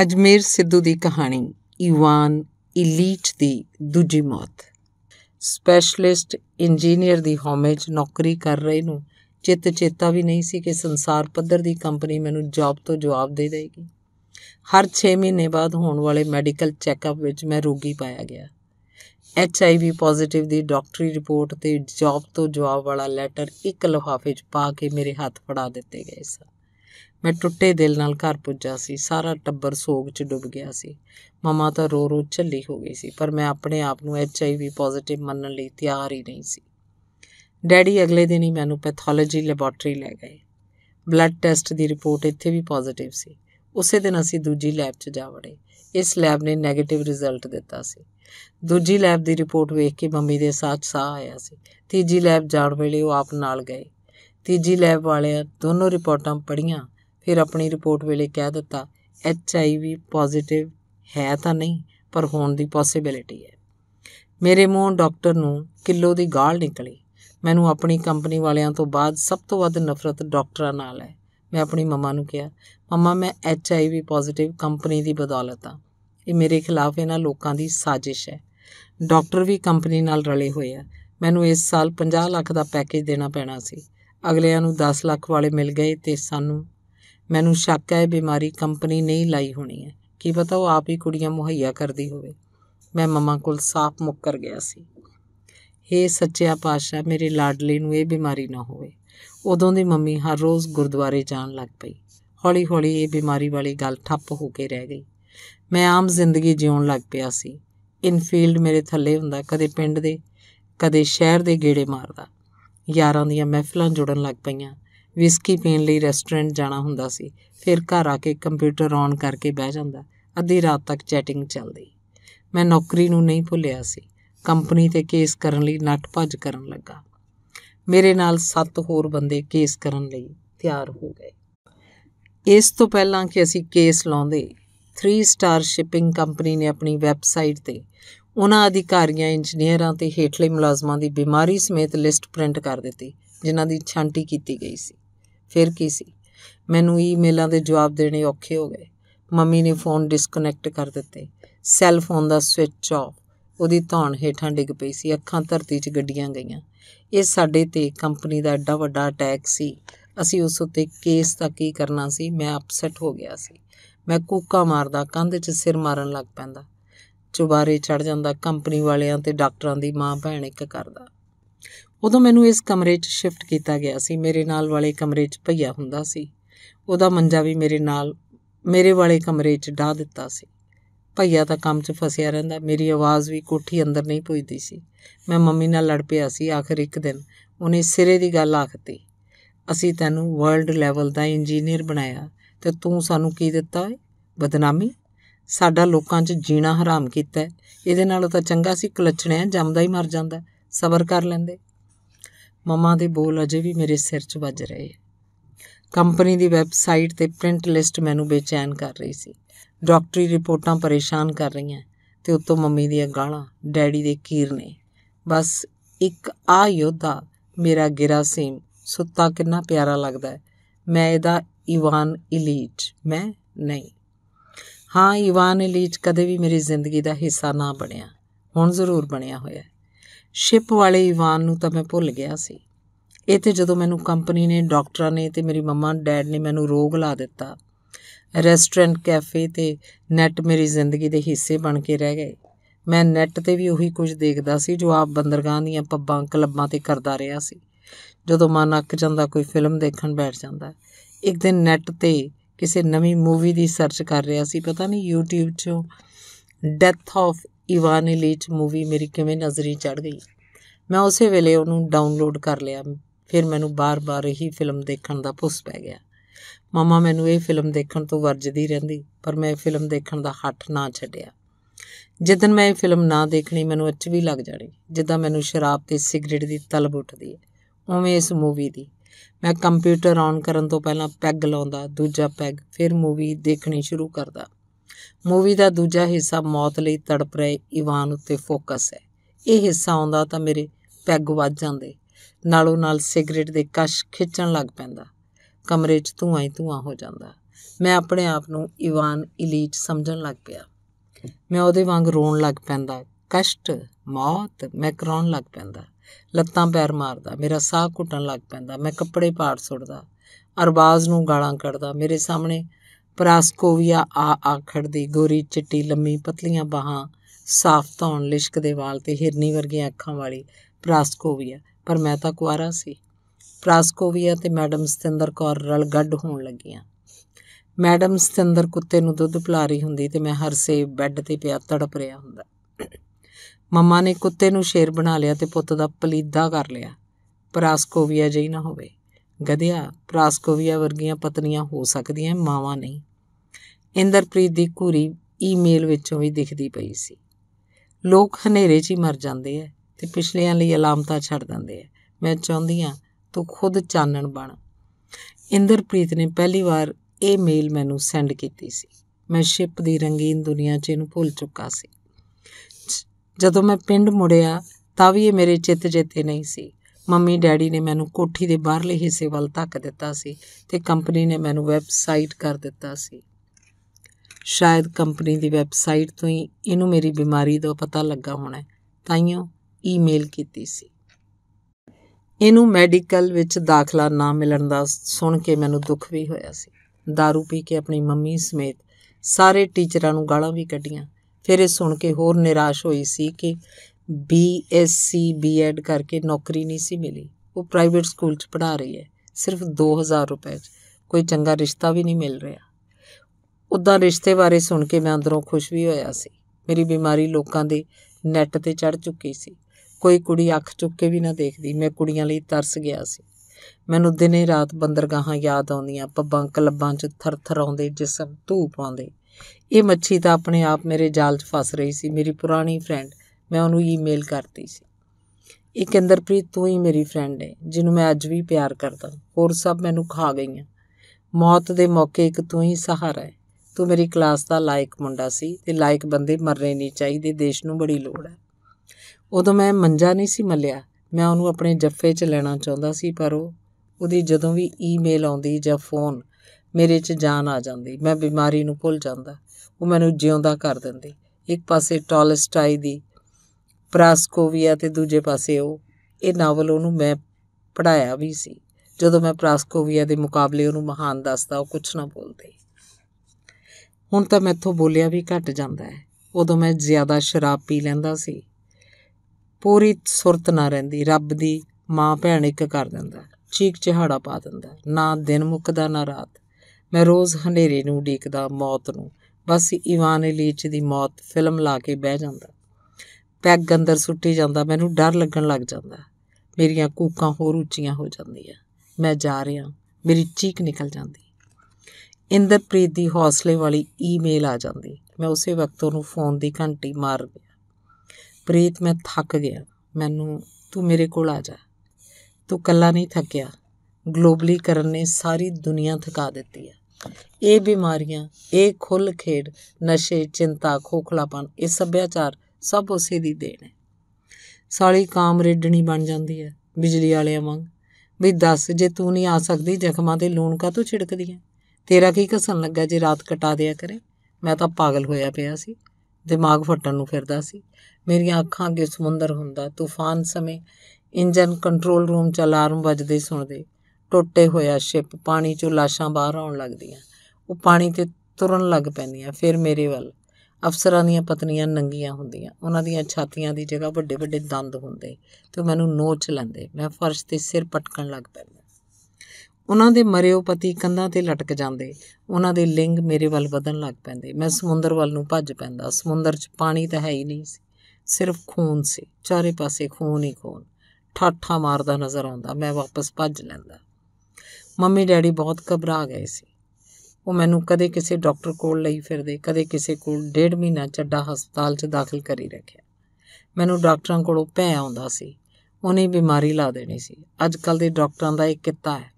ਅਜਮੇਰ ਸਿੱਧੂ ਦੀ ਕਹਾਣੀ ਇਵਾਨ ਇਲੀਚ ਦੀ ਦੂਜੀ ਮੌਤ ਸਪੈਸ਼ਲਿਸਟ ਇੰਜੀਨੀਅਰ ਦੀ ਹੋਮੇਜ ਨੌਕਰੀ ਕਰ ਰਹੇ ਨੂੰ ਚਿੱਤ ਚੇਤਾ ਵੀ ਨਹੀਂ ਸੀ ਕਿ ਸੰਸਾਰ ਪੱਧਰ ਦੀ ਕੰਪਨੀ ਮੈਨੂੰ ਜੌਬ ਤੋਂ ਜਵਾਬ ਦੇ ਦੇਗੀ ਹਰ 6 ਮਹੀਨੇ ਬਾਅਦ ਹੋਣ ਵਾਲੇ ਮੈਡੀਕਲ ਚੈੱਕਅਪ ਵਿੱਚ ਮੈਂ ਰੋਗੀ ਪਾਇਆ ਗਿਆ ਐਚਆਈਵੀ ਪੋਜ਼ਿਟਿਵ ਦੀ ਡਾਕਟਰੀ ਰਿਪੋਰਟ ਤੇ ਜੌਬ ਤੋਂ ਜਵਾਬ ਵਾਲਾ ਲੈਟਰ ਇੱਕ ਲਿਫਾਫੇ 'ਚ ਪਾ ਕੇ ਮੇਰੇ ਹੱਥ ਫੜਾ ਦਿੱਤੇ ਗਏ ਸਨ ਮੈਂ ਟੁੱਟੇ ਦਿਲ ਨਾਲ ਘਰ ਪੁੱਜਾ ਸੀ ਸਾਰਾ ਟੱਬਰ ਸੋਗ 'ਚ ਡੁੱਬ ਗਿਆ ਸੀ ਮਮਾ ਤਾਂ ਰੋ-ਰੋ ਝੱਲੀ ਹੋ ਗਈ ਸੀ ਪਰ ਮੈਂ ਆਪਣੇ ਆਪ ਨੂੰ ਐਚਆਈਵੀ ਪੋਜ਼ਿਟਿਵ ਮੰਨਣ ਲਈ ਤਿਆਰ ਹੀ ਨਹੀਂ ਸੀ ਡੈਡੀ ਅਗਲੇ ਦਿਨ ਹੀ ਮੈਨੂੰ ਪੈਥੋਲੋਜੀ ਲੈਬੋਰਟਰੀ ਲੈ ਗਏ ਬਲੱਡ ਟੈਸਟ ਦੀ ਰਿਪੋਰਟ ਇੱਥੇ ਵੀ ਪੋਜ਼ਿਟਿਵ ਸੀ ਉਸੇ ਦਿਨ ਅਸੀਂ ਦੂਜੀ ਲੈਬ 'ਚ ਜਾ ਵੜੇ ਇਸ ਲੈਬ ਨੇ 네ਗੇਟਿਵ ਰਿਜ਼ਲਟ ਦਿੱਤਾ ਸੀ ਦੂਜੀ ਲੈਬ ਦੀ ਰਿਪੋਰਟ ਵੇਖ ਕੇ ਮੰਮੀ ਦੇ ਸਾਥ ਸਾਹ ਆਇਆ ਸੀ ਤੀਜੀ ਲੈਬ ਜਾਣ ਵੇਲੇ ਉਹ ਆਪ ਨਾਲ ਗਏ ਤੀਜੀ ਲੈਬ ਵਾਲਿਆਂ ਦੋਨੋਂ ਰਿਪੋਰਟਾਂ ਪੜ੍ਹੀਆਂ ਫਿਰ ਆਪਣੀ ਰਿਪੋਰਟ ਵੇਲੇ ਕਹਿ ਦਿੱਤਾ ਐਚ ਆਈ ਵੀ ਪੋਜ਼ਿਟਿਵ ਹੈ ਤਾਂ ਨਹੀਂ ਪਰ ਹੋਣ ਦੀ ਪੋਸਿਬਿਲਿਟੀ ਹੈ ਮੇਰੇ ਮੂੰਹ ਡਾਕਟਰ ਨੂੰ ਕਿਲੋ ਦੀ ਗਾਲ ਨਿਕਲੀ ਮੈਨੂੰ ਆਪਣੀ ਕੰਪਨੀ ਵਾਲਿਆਂ ਤੋਂ ਬਾਅਦ ਸਭ ਤੋਂ ਵੱਧ ਨਫ਼ਰਤ ਡਾਕਟਰਾਂ ਨਾਲ ਹੈ ਮੈਂ ਆਪਣੀ ਮਮਾ ਨੂੰ ਕਿਹਾ ਮਮਾ ਮੈਂ H I V positive company ਦੀ ਬਦੌਲਤ ਆ ਇਹ ਮੇਰੇ ਖਿਲਾਫ ਇਹਨਾਂ ਲੋਕਾਂ ਦੀ ਸਾਜ਼ਿਸ਼ ਹੈ ਡਾਕਟਰ ਵੀ ਕੰਪਨੀ ਨਾਲ ਰਲੇ ਹੋਏ ਆ ਮੈਨੂੰ ਇਸ ਸਾਲ 50 ਲੱਖ ਦਾ ਪੈਕੇਜ ਦੇਣਾ ਪੈਣਾ ਸੀ ਅਗਲਿਆਂ ਨੂੰ 10 ਲੱਖ ਵਾਲੇ ਮਿਲ ਗਏ ਤੇ ਸਾਨੂੰ ਮੈਨੂੰ ਸ਼ੱਕ ਹੈ ਬਿਮਾਰੀ ਕੰਪਨੀ ਨਹੀਂ ਲਾਈ ਹੋਣੀ ਹੈ ਕੀ ਪਤਾ ਉਹ ਆਪ ਹੀ ਕੁੜੀਆਂ ਮੁਹੱਈਆ ਕਰਦੀ ਹੋਵੇ ਮੈਂ ਮਮਾ ਕੋਲ ਸਾਫ਼ ਮੁੱਕਰ ਗਿਆ ਸੀ ਹੇ ਸੱਚਿਆ ਪਾਸ਼ਾ ਮੇਰੇ ਲਾਡਲੇ ਨੂੰ ਇਹ ਬਿਮਾਰੀ ਨਾ ਹੋਵੇ ਉਦੋਂ ਦੀ ਮੰਮੀ ਹਰ ਰੋਜ਼ ਗੁਰਦੁਆਰੇ ਜਾਣ ਲੱਗ ਪਈ ਹੌਲੀ-ਹੌਲੀ ਇਹ ਬਿਮਾਰੀ ਵਾਲੀ ਗੱਲ ਠੱਪ ਹੋ ਕੇ ਰਹਿ ਗਈ ਮੈਂ ਆਮ ਜ਼ਿੰਦਗੀ ਜਿਉਣ ਲੱਗ ਪਿਆ ਸੀ ਇਨਫੀਲਡ ਮੇਰੇ ਥੱਲੇ ਹੁੰਦਾ ਕਦੇ ਪਿੰਡ ਦੇ ਕਦੇ ਸ਼ਹਿਰ ਦੇ ਗੇੜੇ ਮਾਰਦਾ ਯਾਰਾਂ ਦੀਆਂ ਮਹਿਫਲਾਂ ਜੁੜਨ ਲੱਗ ਪਈਆਂ ਵਿਸਕੀ ਪੀਣ ਲਈ ਰੈਸਟੋਰੈਂਟ ਜਾਣਾ ਹੁੰਦਾ ਸੀ ਫਿਰ ਘਰ ਆ ਕੇ ਕੰਪਿਊਟਰ ਔਨ ਕਰਕੇ ਬਹਿ ਜਾਂਦਾ ਅੱਧੀ ਰਾਤ ਤੱਕ ਚੈਟਿੰਗ ਚੱਲਦੀ ਮੈਂ ਨੌਕਰੀ ਨੂੰ ਨਹੀਂ ਭੁੱਲਿਆ ਸੀ ਕੰਪਨੀ ਤੇ ਕੇਸ ਕਰਨ ਲਈ ਨੱਟ ਭੱਜ ਕਰਨ ਲੱਗਾ ਮੇਰੇ ਨਾਲ 7 ਹੋਰ ਬੰਦੇ ਕੇਸ ਕਰਨ ਲਈ ਤਿਆਰ ਹੋ ਗਏ ਇਸ ਤੋਂ ਪਹਿਲਾਂ ਕਿ ਅਸੀਂ ਕੇਸ ਲਾਉਂਦੇ 3 ਸਟਾਰ ਸ਼ਿਪਿੰਗ ਕੰਪਨੀ ਨੇ ਆਪਣੀ ਵੈਬਸਾਈਟ ਤੇ ਉਹਨਾਂ ਅਧਿਕਾਰੀਆਂ ਇੰਜੀਨੀਅਰਾਂ ਤੇ ਹੇਠਲੇ ਮੁਲਾਜ਼ਮਾਂ ਦੀ ਬਿਮਾਰੀ ਸਮੇਤ ਲਿਸਟ ਪ੍ਰਿੰਟ ਕਰ ਦਿੱਤੀ ਜਿਨ੍ਹਾਂ ਦੀ ਛਾਂਟੀ ਕੀਤੀ ਗਈ ਸੀ ਫਿਰ ਕੀ ਸੀ ਮੈਨੂੰ ਈਮੇਲਾਂ ਦੇ ਜਵਾਬ ਦੇਣੇ ਔਖੇ ਹੋ ਗਏ ਮੰਮੀ ਨੇ ਫੋਨ ਡਿਸਕਨੈਕਟ ਕਰ ਦਿੱਤੇ ਸੈੱਲ ਫੋਨ ਦਾ ਸਵਿਚ ਆਫ ਉਹਦੀ ਧੌਣ ਹੇਠਾਂ ਡਿੱਗ ਪਈ ਸੀ ਅੱਖਾਂ ਧਰਤੀ 'ਚ ਗੱਡੀਆਂ ਗਈਆਂ ਇਹ ਸਾਡੇ ਤੇ ਕੰਪਨੀ ਦਾ ਐਡਾ ਵੱਡਾ ਅਟੈਕ ਸੀ ਅਸੀਂ ਉਸ ਉੱਤੇ ਕੇਸ ਤਾਂ ਕੀ ਕਰਨਾ ਸੀ ਮੈਂ ਅਪਸੈਟ ਹੋ ਗਿਆ ਸੀ ਮੈਂ ਕੂਕਾ ਮਾਰਦਾ ਕੰਧ 'ਚ ਸਿਰ ਮਾਰਨ ਲੱਗ ਪੈਂਦਾ ਚੁਬਾਰੇ ਚੜ ਜਾਂਦਾ ਕੰਪਨੀ ਵਾਲਿਆਂ ਤੇ ਡਾਕਟਰਾਂ ਦੀ ਮਾਂ ਭੈਣ ਇੱਕ ਕਰਦਾ ਉਦੋਂ ਮੈਨੂੰ ਇਸ ਕਮਰੇ 'ਚ ਸ਼ਿਫਟ ਕੀਤਾ ਗਿਆ ਸੀ ਮੇਰੇ ਨਾਲ ਵਾਲੇ ਕਮਰੇ 'ਚ ਭਈਆ ਹੁੰਦਾ ਸੀ ਉਹਦਾ ਮੰਜਾ ਵੀ ਮੇਰੇ ਨਾਲ ਮੇਰੇ ਵਾਲੇ ਕਮਰੇ 'ਚ ਢਾ ਦਿੱਤਾ ਸੀ ਭਈਆ ਤਾਂ ਕੰਮ 'ਚ ਫਸਿਆ ਰਹਿੰਦਾ ਮੇਰੀ ਆਵਾਜ਼ ਵੀ ਕੋਠੀ ਅੰਦਰ ਨਹੀਂ ਪੁੱਜਦੀ ਸੀ ਮੈਂ ਮੰਮੀ ਨਾਲ ਲੜ ਪਿਆ ਸੀ ਆਖਰ ਇੱਕ ਦਿਨ ਉਹਨੇ ਸਿਰੇ ਦੀ ਗੱਲ ਆਖਤੀ ਅਸੀਂ ਤੈਨੂੰ ਵਰਲਡ ਲੈਵਲ ਦਾ ਇੰਜੀਨੀਅਰ ਬਣਾਇਆ ਤੇ ਤੂੰ ਸਾਨੂੰ ਕੀ ਦਿੱਤਾ ਹੈ ਬਦਨਾਮੀ ਸਾਡਾ ਲੋਕਾਂ 'ਚ ਜੀਣਾ ਹਰਾਮ ਕੀਤਾ ਇਹਦੇ ਨਾਲੋਂ ਤਾਂ ਚੰਗਾ ਸੀ ਕਲਚਣਿਆ ਜੰਮਦਾ ਹੀ ਮਰ ਜਾਂਦਾ ਸਬਰ ਕਰ ਲੈਂਦੇ ਮਮਾ ਦੇ ਬੋਲ ਅਜੇ ਵੀ ਮੇਰੇ ਸਿਰ 'ਚ ਵੱਜ ਰਹੇ ਕੰਪਨੀ ਦੀ ਵੈਬਸਾਈਟ ਤੇ ਪ੍ਰਿੰਟ ਲਿਸਟ ਮੈਨੂੰ ਬੇਚੈਨ ਕਰ ਰਹੀ ਸੀ ਡਾਕਟਰੀ ਰਿਪੋਰਟਾਂ ਪਰੇਸ਼ਾਨ ਕਰ ਰਹੀਆਂ ਤੇ ਉੱਤੋਂ ਮੰਮੀ ਦੀਆਂ ਗਾਲਾਂ ਡੈਡੀ ਦੇ ਕੀਰਨੇ ਬਸ ਇੱਕ ਆ ਯੋਧਾ ਮੇਰਾ ਗਿਰਾ ਸੀ ਸੁੱਤਾ ਕਿੰਨਾ ਪਿਆਰਾ ਲੱਗਦਾ ਹੈ ਮੈਂ ਇਹਦਾ ਇਵਾਨ ਇਲੀਚ ਮੈਂ ਨਹੀਂ ਹਾਂ ਇਵਾਨ ਇਲੀਚ ਕਦੇ ਵੀ ਮੇਰੀ ਜ਼ਿੰਦਗੀ ਦਾ ਹਿੱਸਾ ਨਾ ਬਣਿਆ ਹੁਣ ਜ਼ਰੂਰ ਬਣਿਆ ਹੋਇਆ ਹੈ ਸ਼ਿਪ ਵਾਲੇ ਇਵਾਨ ਨੂੰ ਤਾਂ ਮੈਂ ਭੁੱਲ ਗਿਆ ਸੀ ਇਹ ਤੇ ਜਦੋਂ ਮੈਨੂੰ ਕੰਪਨੀ ਨੇ ਡਾਕਟਰਾਂ ਨੇ ਤੇ ਮੇਰੀ ਮੰਮਾ ਡੈਡ ਨੇ ਮੈਨੂੰ ਰੋਗ ਲਾ ਦਿੱਤਾ ਰੈਸਟੋਰੈਂਟ ਕੈਫੇ ਤੇ ਨੈਟ ਮੇਰੀ ਜ਼ਿੰਦਗੀ ਦੇ ਹਿੱਸੇ ਬਣ ਕੇ ਰਹਿ ਗਏ ਮੈਂ ਨੈਟ ਤੇ ਵੀ ਉਹੀ ਕੁਝ ਦੇਖਦਾ ਸੀ ਜੋ ਆਪ ਬੰਦਰਗਾਹ ਦੀਆਂ ਪੱਬਾਂ ਕਲੱਬਾਂ ਤੇ ਕਰਦਾ ਰਿਹਾ ਸੀ ਜਦੋਂ ਮਨ ਅੱਕ ਜਾਂਦਾ ਕੋਈ ਫਿਲਮ ਦੇਖਣ ਬੈਠ ਜਾਂਦਾ ਇੱਕ ਦਿਨ ਨੈਟ ਤੇ ਕਿਸੇ ਨਵੀਂ ਮੂਵੀ ਦੀ ਸਰਚ ਕਰ ਰਿਹਾ ਸੀ ਪਤਾ ਨਹੀਂ YouTube 'ਚੋਂ death of Ivan Ilyich movie ਮੇਰੀ ਕਿਵੇਂ ਨਜ਼ਰੀ ਚੜ ਗਈ ਮੈਂ ਉਸੇ ਵੇਲੇ ਉਹਨੂੰ ਡਾਊਨਲੋਡ ਕਰ ਲਿਆ ਫਿਰ ਮੈਨੂੰ ਬਾਰ-ਬਾਰ ਇਹੀ ਫਿਲਮ ਦੇਖਣ ਦਾ ਪੁੱਸ ਪੈ ਗਿਆ ਮਮਾ ਮੈਨੂੰ ਇਹ ਫਿਲਮ ਦੇਖਣ ਤੋਂ ਵਰਜਦੀ ਰਹਿੰਦੀ ਪਰ ਮੈਂ ਇਹ ਫਿਲਮ ਦੇਖਣ ਦਾ ਹੱਠ ਨਾ ਛੱਡਿਆ ਜਿੱਦਨ ਮੈਂ ਇਹ ਫਿਲਮ ਨਾ ਦੇਖਣੀ ਮੈਨੂੰ ਅੱਛ ਵੀ ਲੱਗ ਜਾਣੀ ਜਿੱਦਾਂ ਮੈਨੂੰ ਸ਼ਰਾਬ ਤੇ ਸਿਗਰਟ ਦੀ ਤਲਬ ਉੱਠਦੀ ਹੈ ਉਵੇਂ ਇਸ ਮੂਵੀ ਦੀ ਮੈਂ ਕੰਪਿਊਟਰ ਆਨ ਕਰਨ ਤੋਂ ਪਹਿਲਾਂ ਪੈਗ ਲਾਉਂਦਾ ਦੂਜਾ ਪੈਗ ਫਿਰ ਮੂਵੀ ਦੇਖਣੀ ਸ਼ੁਰੂ ਕਰਦਾ ਮੂਵੀ ਦਾ ਦੂਜਾ ਹਿੱਸਾ ਮੌਤ ਲਈ ਤੜਪ ਰਹੇ ਇਵਾਨ ਉੱਤੇ ਫੋਕਸ ਹੈ ਇਹ ਹਿੱਸਾ ਆਉਂਦਾ ਤਾਂ ਮੇਰੇ ਪੈਗ ਵੱਜ ਜਾਂਦੇ ਨਾਲੋਂ ਨਾਲ ਸਿਗਰਟ ਦੇ ਕਸ਼ ਖਿੱਚਣ ਲੱਗ ਪੈਂਦਾ ਕਮਰੇ 'ਚ ਧੂਆਂ ਹੀ ਧੂਆਂ ਹੋ ਜਾਂਦਾ ਮੈਂ ਆਪਣੇ ਆਪ ਨੂੰ ਇਵਾਨ ਇਲੀਚ ਸਮਝਣ ਲੱਗ ਪਿਆ ਮੈਂ ਉਹਦੇ ਵਾਂਗ ਰੋਣ ਲੱਗ ਪੈਂਦਾ ਕਸ਼ਟ ਮੌਤ ਮੈਂ ਕਰਾਉਣ ਲੱਗ ਪੈਂਦਾ ਲੱਤਾਂ ਪੈਰ ਮਾਰਦਾ ਮੇਰਾ ਸਾਹ ਘੁੱਟਣ ਲੱਗ ਪੈਂਦਾ ਮੈਂ ਕੱਪੜੇ ਪਾੜ ਸੁੱਟਦਾ ਅਰਬਾਜ਼ ਨੂੰ ਗਾਲਾਂ ਕੱਢਦਾ ਮੇਰੇ ਸਾਹਮਣੇ ਪ੍ਰਾਸਕੋਵਿਆ ਆ ਆਖੜ ਦੀ ਗੋਰੀ ਚਿੱਟੀ ਲੰਮੀ ਪਤਲੀਆਂ ਬਾਹਾਂ ਸਾਫ਼ ਧੌਣ ਦੇ ਵਾਲ ਤੇ ਹਿਰਨੀ ਵਰਗੀਆਂ ਅੱਖਾਂ ਵਾਲੀ ਪ੍ਰਾਸਕੋਵਿਆ ਪਰ ਮੈਂ ਤਾਂ ਕੁਆਰਾ ਸੀ ਪ੍ਰਾਸਕੋਵਿਆ ਤੇ ਮੈਡਮ ਸਤਿੰਦਰ ਕੌਰ ਰਲ ਗੱਡ ਹੋਣ ਲੱਗੀਆਂ ਮੈਡਮ ਸਤਿੰਦਰ ਕੁੱਤੇ ਨੂੰ ਦੁੱਧ ਪਿਲਾ ਰਹੀ ਹੁੰਦੀ ਤੇ ਮੈਂ ਹਰਸੇ ਬੈੱਡ ਤੇ ਪਿਆ ਤੜਪ ਰਿਹਾ ਹੁੰਦਾ ਮੰਮਾ ਨੇ ਕੁੱਤੇ ਨੂੰ ਸ਼ੇਰ ਬਣਾ ਲਿਆ ਤੇ ਪੁੱਤ ਦਾ ਪਲੀਦਾ ਕਰ ਲਿਆ ਪ੍ਰਾਸਕੋਵਿਆ ਜਈ ਨਾ ਹੋਵੇ ਗਧਿਆ ਪ੍ਰਾਸਕੋਵਿਆ ਵਰਗੀਆਂ ਪਤਨੀਆਂ ਹੋ ਸਕਦੀਆਂ ਮਾਵਾਂ ਨਹੀਂ ਇੰਦਰਪ੍ਰੀਤ ਦੀ ਘੂਰੀ ਈਮੇਲ ਵਿੱਚੋਂ ਵੀ ਦਿਖਦੀ ਪਈ ਸੀ ਲੋਕ ਹਨੇਰੇ 'ਚ ਹੀ ਮਰ ਜਾਂਦੇ ਐ ਤੇ ਪਿਛਲਿਆਂ ਲਈ ਅਲਾਮਤਾਂ ਛੱਡ ਦਿੰਦੇ ਐ ਮੈਂ ਚਾਹੁੰਦੀ ਆ ਤੂੰ ਖੁਦ ਚਾਨਣ ਬਣ ਇੰਦਰਪ੍ਰੀਤ ਨੇ ਪਹਿਲੀ ਵਾਰ ਇਹ ਮੇਲ ਮੈਨੂੰ ਸੈਂਡ ਕੀਤੀ ਸੀ ਮੈਂ ਸ਼ਿਪ ਦੀ ਰੰਗੀਨ ਦੁਨੀਆ 'ਚ ਇਹਨੂੰ ਭੁੱਲ ਚੁੱਕਾ ਸੀ ਜਦੋਂ ਮੈਂ ਪਿੰਡ ਮੁੜਿਆ ਤਾਂ ਵੀ ਇਹ ਮੇਰੇ ਚਿੱਤ ਜੇਤੇ ਨਹੀਂ ਸੀ ਮੰਮੀ ਡੈਡੀ ਨੇ ਮੈਨੂੰ ਕੋਠੀ ਦੇ ਬਾਹਰਲੇ ਹਿੱਸੇ ਵੱਲ ਧੱਕ ਦਿੱਤਾ ਸੀ ਤੇ ਕੰਪਨੀ ਨੇ ਮੈਨੂੰ ਵੈਬਸਾਈਟ ਕਰ ਦਿੱਤਾ ਸੀ ਸ਼ਾਇਦ ਕੰਪਨੀ ਦੀ ਵੈਬਸਾਈਟ ਤੋਂ ਹੀ ਇਹਨੂੰ ਮੇਰੀ ਬਿਮਾਰੀ ਦਾ ਪਤਾ ਲੱਗਾ ਹੋਣਾ ਤਾਈਓ ਈਮੇਲ ਕੀਤੀ ਸੀ ਇਹਨੂੰ ਮੈਡੀਕਲ ਵਿੱਚ ਦਾਖਲਾ ਨਾ ਮਿਲਣ ਦਾ ਸੁਣ ਕੇ ਮੈਨੂੰ ਦੁੱਖ ਵੀ ਹੋਇਆ ਸੀ दारू ਪੀ ਕੇ ਆਪਣੀ ਮੰਮੀ ਸਮੇਤ ਸਾਰੇ ਟੀਚਰਾਂ ਨੂੰ ਗਾਲਾਂ ਵੀ ਕੱਢੀਆਂ ਫਿਰ ਇਹ ਸੁਣ ਕੇ ਹੋਰ ਨਿਰਾਸ਼ ਹੋਈ ਸੀ ਕਿ ਬੀਐਸਸੀ ਬੀਐਡ ਕਰਕੇ ਨੌਕਰੀ ਨਹੀਂ ਸੀ ਮਿਲੀ ਉਹ ਪ੍ਰਾਈਵੇਟ ਸਕੂਲ 'ਚ ਪੜ੍ਹਾ ਰਹੀ ਹੈ ਸਿਰਫ 2000 ਰੁਪਏ 'ਚ ਕੋਈ ਚੰਗਾ ਰਿਸ਼ਤਾ ਵੀ ਨਹੀਂ ਮਿਲ ਰਿਹਾ ਉਦਾਂ ਰਿਸ਼ਤੇ ਬਾਰੇ ਸੁਣ ਕੇ ਮੈਂ ਅੰਦਰੋਂ ਖੁਸ਼ ਵੀ ਹੋਇਆ ਸੀ ਮੇਰੀ ਬਿਮਾਰੀ ਲੋਕਾਂ ਦੇ ਨੈੱਟ ਤੇ ਚੜ ਚੁੱਕੀ ਸੀ ਕੋਈ ਕੁੜੀ ਅੱਖ ਚੁੱਕ ਕੇ ਵੀ ਨਾ ਦੇਖਦੀ ਮੈਂ ਕੁੜੀਆਂ ਲਈ ਤਰਸ ਗਿਆ ਸੀ ਮੈਨੂੰ ਦਿਨੇ ਰਾਤ ਬੰਦਰਗਾਹਾਂ ਯਾਦ ਆਉਂਦੀਆਂ ਪੱਬਾਂ ਕਲੱਬਾਂ 'ਚ ਥਰਥਰ ਆਉਂਦੇ ਜਿਸਮ ਧੂਪ ਆਉਂਦੇ ਇਹ ਮੱਛੀ ਤਾਂ ਆਪਣੇ ਆਪ ਮੇਰੇ ਜਾਲ 'ਚ ਫਸ ਰਹੀ ਸੀ ਮੇਰੀ ਪੁਰਾਣੀ ਫਰੈਂਡ ਮੈਂ ਉਹਨੂੰ ਈਮੇਲ ਕਰਤੀ ਸੀ ਇੱਕ ਅੰਦਰਪ੍ਰੀਤ ਤੂੰ ਹੀ ਮੇਰੀ ਫਰੈਂਡ ਹੈ ਜਿਹਨੂੰ ਮੈਂ ਅੱਜ ਵੀ ਪਿਆਰ ਕਰਦਾ ਹੋਰ ਸਭ ਮੈਨੂੰ ਖਾ ਗਈਆਂ ਮੌਤ ਦੇ ਮੌਕੇ ਇੱਕ ਤੂੰ ਹੀ ਸਹਾਰਾ ਹੈ ਤੂੰ ਮੇਰੀ ਕਲਾਸ ਦਾ ਲਾਇਕ ਮੁੰਡਾ ਸੀ ਤੇ ਲਾਇਕ ਬੰਦੇ ਮਰਨੇ ਨਹੀਂ ਚਾਹੀਦੇ ਦੇਸ਼ ਨੂੰ ਬੜੀ ਲੋੜ ਹੈ ਉਦੋਂ ਮੈਂ ਮੰਜਾ ਨਹੀਂ ਸੀ ਮੱਲਿਆ ਮੈਂ ਉਹਨੂੰ ਆਪਣੇ ਜੱਫੇ 'ਚ ਲੈਣਾ ਚਾਹੁੰਦਾ ਸੀ ਪਰ ਉਹ ਉਹਦੀ ਜਦੋਂ ਵੀ ਈਮੇਲ ਆਉਂਦੀ ਜਾਂ ਫੋਨ ਮੇਰੇ 'ਚ ਜਾਨ ਆ ਜਾਂਦੀ ਮੈਂ ਬਿਮਾਰੀ ਨੂੰ ਭੁੱਲ ਜਾਂਦਾ ਉਹ ਮੈਨੂੰ ਜਿਉਂਦਾ ਕਰ ਦਿੰਦੀ ਇੱਕ ਪਾਸੇ ਟੋਲਸਟਾਈ ਦੀ ਪ੍ਰਾਸਕੋਵੀਆ ਤੇ ਦੂਜੇ ਪਾਸੇ ਉਹ ਇਹ ਨਾਵਲ ਉਹਨੂੰ ਮੈਂ ਪੜਾਇਆ ਵੀ ਸੀ ਜਦੋਂ ਮੈਂ ਪ੍ਰਾਸਕੋਵੀਆ ਦੇ ਮੁਕਾਬਲੇ ਉਹਨੂੰ ਮਹਾਨ ਦੱਸਦਾ ਉਹ ਕੁਝ ਨਾ ਬੋਲਦੇ ਹੁਣ ਤਾਂ ਮੈਥੋਂ ਬੋਲਿਆ ਵੀ ਘਟ ਜਾਂਦਾ ਹੈ ਉਦੋਂ ਮੈਂ ਜ਼ਿਆਦਾ ਸ਼ਰਾਬ ਪੀ ਲੈਂਦਾ ਸੀ ਪੂਰੀ ਸੁਰਤ ਨਾ ਰਹਿੰਦੀ ਰੱਬ ਦੀ ਮਾਂ ਭੈਣ ਇੱਕ ਕਰ ਦਿੰਦਾ ਚੀਕ ਚਿਹਾੜਾ ਪਾ ਦਿੰਦਾ ਨਾ ਦਿਨ ਮੁੱਕਦਾ ਨਾ ਰਾਤ ਮੈਂ ਰੋਜ਼ ਹਨੇਰੇ ਨੂੰ ਡੀਕਦਾ ਮੌਤ ਨੂੰ ਬਸ ਇਵਾਨ ਇਲੀਚ ਦੀ ਮੌਤ ਫਿਲਮ ਲਾ ਕੇ ਬਹਿ ਜਾਂਦਾ ਪੈਗ ਅੰਦਰ ਸੁੱਟੀ ਜਾਂਦਾ ਮੈਨੂੰ ਡਰ ਲੱਗਣ ਲੱਗ ਜਾਂਦਾ ਮੇਰੀਆਂ ਕੂਕਾਂ ਹੋਰ ਉੱਚੀਆਂ ਹੋ ਜਾਂਦੀਆਂ ਮੈਂ ਜਾ ਰਿਹਾ ਮੇਰੀ ਚੀਕ ਨਿਕਲ ਜਾਂਦੀ ਇੰਦਰਪ੍ਰੀਤ ਦੀ ਹੌਸਲੇ ਵਾਲੀ ਈਮੇਲ ਆ ਜਾਂਦੀ ਮੈਂ ਉਸੇ ਵਕਤ ਉਹਨੂੰ ਫੋਨ ਦੀ ਘੰਟੀ ਮਾਰ ਗਿਆ ਪ੍ਰੀਤ ਮੈਂ ਥੱਕ ਗਿਆ ਮੈਨੂੰ ਤੂੰ ਮੇਰੇ ਕੋਲ ਆ ਜਾ ਤੂੰ ਕੱਲਾ ਨਹੀਂ ਥੱਕਿਆ ਗਲੋਬਲੀ ਕਰਨ ਨੇ ਸਾਰੀ ਦੁਨੀਆ ਥਕਾ ਦਿੱਤੀ ਹੈ ਇਹ ਬਿਮਾਰੀਆਂ ਇਹ ਖੁੱਲ ਖੇਡ ਨਸ਼ੇ ਚਿੰਤਾ ਖੋਖਲਾਪਨ ਇਹ ਸੱਭਿਆਚਾਰ ਸਭ ਉਸੇ ਦੀ ਦੇਣ ਹੈ ਸਾਲੀ ਕਾਮ ਰੇਡਣੀ ਬਣ ਜਾਂਦੀ ਹੈ ਬਿਜਲੀ ਵਾਲਿਆਂ ਵਾਂਗ ਵੀ ਦੱਸ ਜੇ ਤੂੰ ਨਹੀਂ ਆ ਸਕਦੀ ਜ਼ਖਮਾਂ ਤੇ ਲੂਣ ਕਾ ਤੂੰ ਛਿੜਕਦੀ ਹੈ ਤੇਰਾ ਕੀ ਕਸਨ ਲੱਗਾ ਜੇ ਰਾਤ ਕਟਾ ਦਿਆ ਕਰੇ ਮੈਂ ਤਾਂ ਪਾਗਲ ਹੋਇਆ ਪਿਆ ਸੀ ਦਿਮਾਗ ਫਟਣ ਨੂੰ ਫਿਰਦਾ ਸੀ ਮੇਰੀਆਂ ਅੱਖਾਂ ਅੱਗੇ ਸਮੁੰਦਰ ਹੁੰਦਾ ਤੂਫਾਨ ਸਮੇਂ ਇੰਜਨ ਕੰਟਰੋਲ ਰੂਮ 'ਚ ਅਲਾਰਮ ਵੱਜਦੇ ਸੁਣਦੇ ਟੁੱਟੇ ਹੋਇਆ ਸ਼ਿਪ ਪਾਣੀ 'ਚੋਂ ਲਾਸ਼ਾਂ ਬਾਹਰ ਆਉਣ ਲੱਗਦੀਆਂ ਉਹ ਪਾਣੀ ਤੇ ਤੁਰਨ ਲੱਗ ਪੈਂਦੀਆਂ ਫਿਰ ਮੇਰੇ ਵੱਲ ਅਫਸਰਾਂ ਦੀਆਂ ਪਤਨੀਆਂ ਨੰਗੀਆਂ ਹੁੰਦੀਆਂ ਉਹਨਾਂ ਦੀਆਂ ਛਾਤੀਆਂ ਦੀ ਜਗ੍ਹਾ ਵੱਡੇ ਵੱਡੇ ਦੰਦ ਹੁੰਦੇ ਤੇ ਮੈਨੂੰ ਨੋਚ ਲੈਂਦੇ ਮੈਂ ਫਰਸ਼ ਤੇ ਸਿਰ ਪਟਕਣ ਲੱਗ ਪੈਂਦਾ ਉਹਨਾਂ ਦੇ ਮਰਿਓ ਪਤੀ ਕੰਧਾਂ ਤੇ ਲਟਕ ਜਾਂਦੇ ਉਹਨਾਂ ਦੇ ਲਿੰਗ ਮੇਰੇ ਵੱਲ ਵਧਣ ਲੱਗ ਪੈਂਦੇ ਮੈਂ ਸਮੁੰਦਰ ਵੱਲ ਨੂੰ ਭੱਜ ਪੈਂਦਾ ਸਮੁੰਦਰ 'ਚ ਪਾਣੀ ਤਾਂ ਹੈ ਹੀ ਨਹੀਂ ਸੀ ਸਿਰਫ ਖੂਨ ਸੀ ਚਾਰੇ ਪਾਸੇ ਖੂਨ ਹੀ ਖੂਨ ਠਾਠਾ ਮਾਰਦਾ ਨਜ਼ਰ ਆਉਂਦਾ ਮੈਂ ਵਾਪਸ ਭੱਜ ਲੈਂਦਾ ਮੰਮੀ ਡੈਡੀ ਬਹੁਤ ਘਬਰਾ ਗਏ ਸੀ ਉਹ ਮੈਨੂੰ ਕਦੇ ਕਿਸੇ ਡਾਕਟਰ ਕੋਲ ਲਈ ਫਿਰਦੇ ਕਦੇ ਕਿਸੇ ਕੋਲ ਡੇਢ ਮਹੀਨਾ ਚੱਡਾ ਹਸਪਤਾਲ 'ਚ ਦਾਖਲ ਕਰੀ ਰੱਖਿਆ ਮੈਨੂੰ ਡਾਕਟਰਾਂ ਕੋਲੋਂ ਭੈ ਆਉਂਦਾ ਸੀ ਉਹਨੇ ਬਿਮਾਰੀ ਲਾ ਦੇਣੀ ਸੀ ਅੱਜ ਕੱਲ ਦੇ ਡਾਕਟਰਾਂ ਦਾ ਇਹ ਕਿੱਤਾ ਹੈ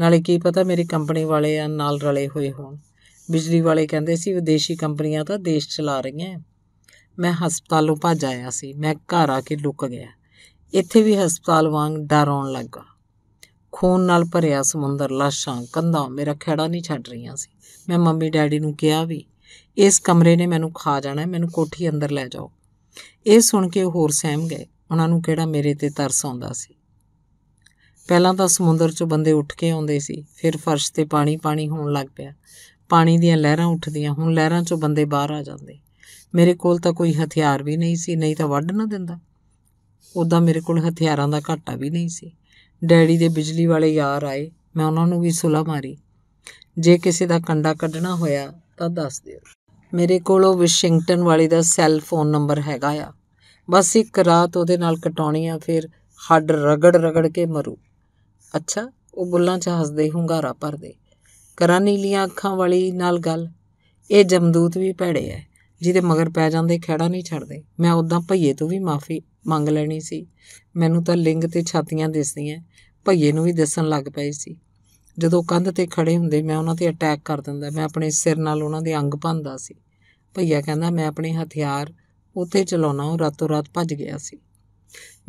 ਨਾਲੇ ਕੀ ਪਤਾ ਮੇਰੀ ਕੰਪਨੀ ਵਾਲੇ ਆ ਨਾਲ ਰਲੇ ਹੋਏ ਹੋਣ ਬਿਜਲੀ ਵਾਲੇ ਕਹਿੰਦੇ ਸੀ ਵਿਦੇਸ਼ੀ ਕੰਪਨੀਆਂ ਤਾਂ ਦੇਸ਼ ਚਲਾ ਰਹੀਆਂ ਮੈਂ ਹਸਪਤਾਲੋਂ ਭੱਜ ਆਇਆ ਸੀ ਮੈਂ ਘਰ ਆ ਕੇ ਲੁਕ ਗਿਆ ਇੱਥੇ ਵੀ ਹਸਪਤਾਲ ਵਾਂਗ ਡਰ ਆਉਣ ਲੱਗਾ ਖੂਨ ਨਾਲ ਭਰਿਆ ਸਮੁੰਦਰ ਲਾਸ਼ਾਂ ਕੰਧਾਂ ਮੇਰਾ ਖੇੜਾ ਨਹੀਂ ਛੱਡ ਰਹੀਆਂ ਸੀ ਮੈਂ ਮੰਮੀ ਡੈਡੀ ਨੂੰ ਕਿਹਾ ਵੀ ਇਸ ਕਮਰੇ ਨੇ ਮੈਨੂੰ ਖਾ ਜਾਣਾ ਮੈਨੂੰ ਕੋਠੀ ਅੰਦਰ ਲੈ ਜਾਓ ਇਹ ਸੁਣ ਕੇ ਹੋਰ ਸਹਿਮ ਗਏ ਉਹਨਾਂ ਨੂੰ ਕਿਹੜਾ ਮੇਰੇ ਤੇ ਤਰਸ ਆਉਂਦਾ ਸੀ ਪਹਿਲਾਂ ਤਾਂ ਸਮੁੰਦਰ 'ਚੋਂ ਬੰਦੇ ਉੱਠ ਕੇ ਆਉਂਦੇ ਸੀ ਫਿਰ ਫਰਸ਼ ਤੇ ਪਾਣੀ ਪਾਣੀ ਹੋਣ ਲੱਗ ਪਿਆ ਪਾਣੀ ਦੀਆਂ ਲਹਿਰਾਂ ਉੱਠਦੀਆਂ ਹੁਣ ਲਹਿਰਾਂ 'ਚੋਂ ਬੰਦੇ ਬਾਹਰ ਆ ਜਾਂਦੇ ਮੇਰੇ ਕੋਲ ਤਾਂ ਕੋਈ ਹਥਿਆਰ ਵੀ ਨਹੀਂ ਸੀ ਨਹੀਂ ਤਾਂ ਵੱਢ ਨਾ ਦਿੰਦਾ ਉਦਾਂ ਮੇਰੇ ਕੋਲ ਹਥਿਆਰਾਂ ਦਾ ਘਾਟਾ ਵੀ ਨਹੀਂ ਸੀ ਡੈਡੀ ਦੇ ਬਿਜਲੀ ਵਾਲੇ ਯਾਰ ਆਏ ਮੈਂ ਉਹਨਾਂ ਨੂੰ ਵੀ ਸੁਲਾ ਮਾਰੀ ਜੇ ਕਿਸੇ ਦਾ ਕੰਡਾ ਕੱਢਣਾ ਹੋਇਆ ਤਾਂ ਦੱਸ ਦਿਓ ਮੇਰੇ ਕੋਲ ਉਹ ਵਾਸ਼ਿੰਗਟਨ ਵਾਲੇ ਦਾ ਸੈੱਲ ਫੋਨ ਨੰਬਰ ਹੈਗਾ ਆ ਬਸ ਇੱਕ ਰਾਤ ਉਹਦੇ ਨਾਲ ਕਟਾਉਣੀ ਆ ਫਿਰ ਹੱਡ ਰਗੜ ਰਗੜ ਕੇ ਮਰੂ ਅੱਛਾ ਉਹ ਬੁੱਲਾਂ 'ਚ ਹੱਸਦੇ ਹੁੰਗਾਰਾ ਭਰਦੇ ਕਰਾਂ ਨੀਲੀਆਂ ਅੱਖਾਂ ਵਾਲੀ ਨਾਲ ਗੱਲ ਇਹ ਜਮਦੂਤ ਵੀ ਭੜੇ ਐ ਜਿਹਦੇ ਮਗਰ ਪੈ ਜਾਂਦੇ ਖੜਾ ਨਹੀਂ ਛੱਡਦੇ ਮੈਂ ਉਦਾਂ ਭਈਏ ਤੋਂ ਵੀ ਮਾਫੀ ਮੰਗ ਲੈਣੀ ਸੀ ਮੈਨੂੰ ਤਾਂ ਲਿੰਗ ਤੇ ਛਾਤੀਆਂ ਦਿਸਦੀਆਂ ਭਈਏ ਨੂੰ ਵੀ ਦਿਸਣ ਲੱਗ ਪਏ ਸੀ ਜਦੋਂ ਕੰਧ ਤੇ ਖੜੇ ਹੁੰਦੇ ਮੈਂ ਉਹਨਾਂ ਤੇ ਅਟੈਕ ਕਰ ਦਿੰਦਾ ਮੈਂ ਆਪਣੇ ਸਿਰ ਨਾਲ ਉਹਨਾਂ ਦੇ ਅੰਗ ਭੰਦਾ ਸੀ ਭਈਆ ਕਹਿੰਦਾ ਮੈਂ ਆਪਣੇ ਹਥਿਆਰ ਉੱਤੇ ਚਲਾਉਣਾ ਉਹ ਰਾਤੋਂ ਰਾਤ ਭੱਜ ਗਿਆ ਸੀ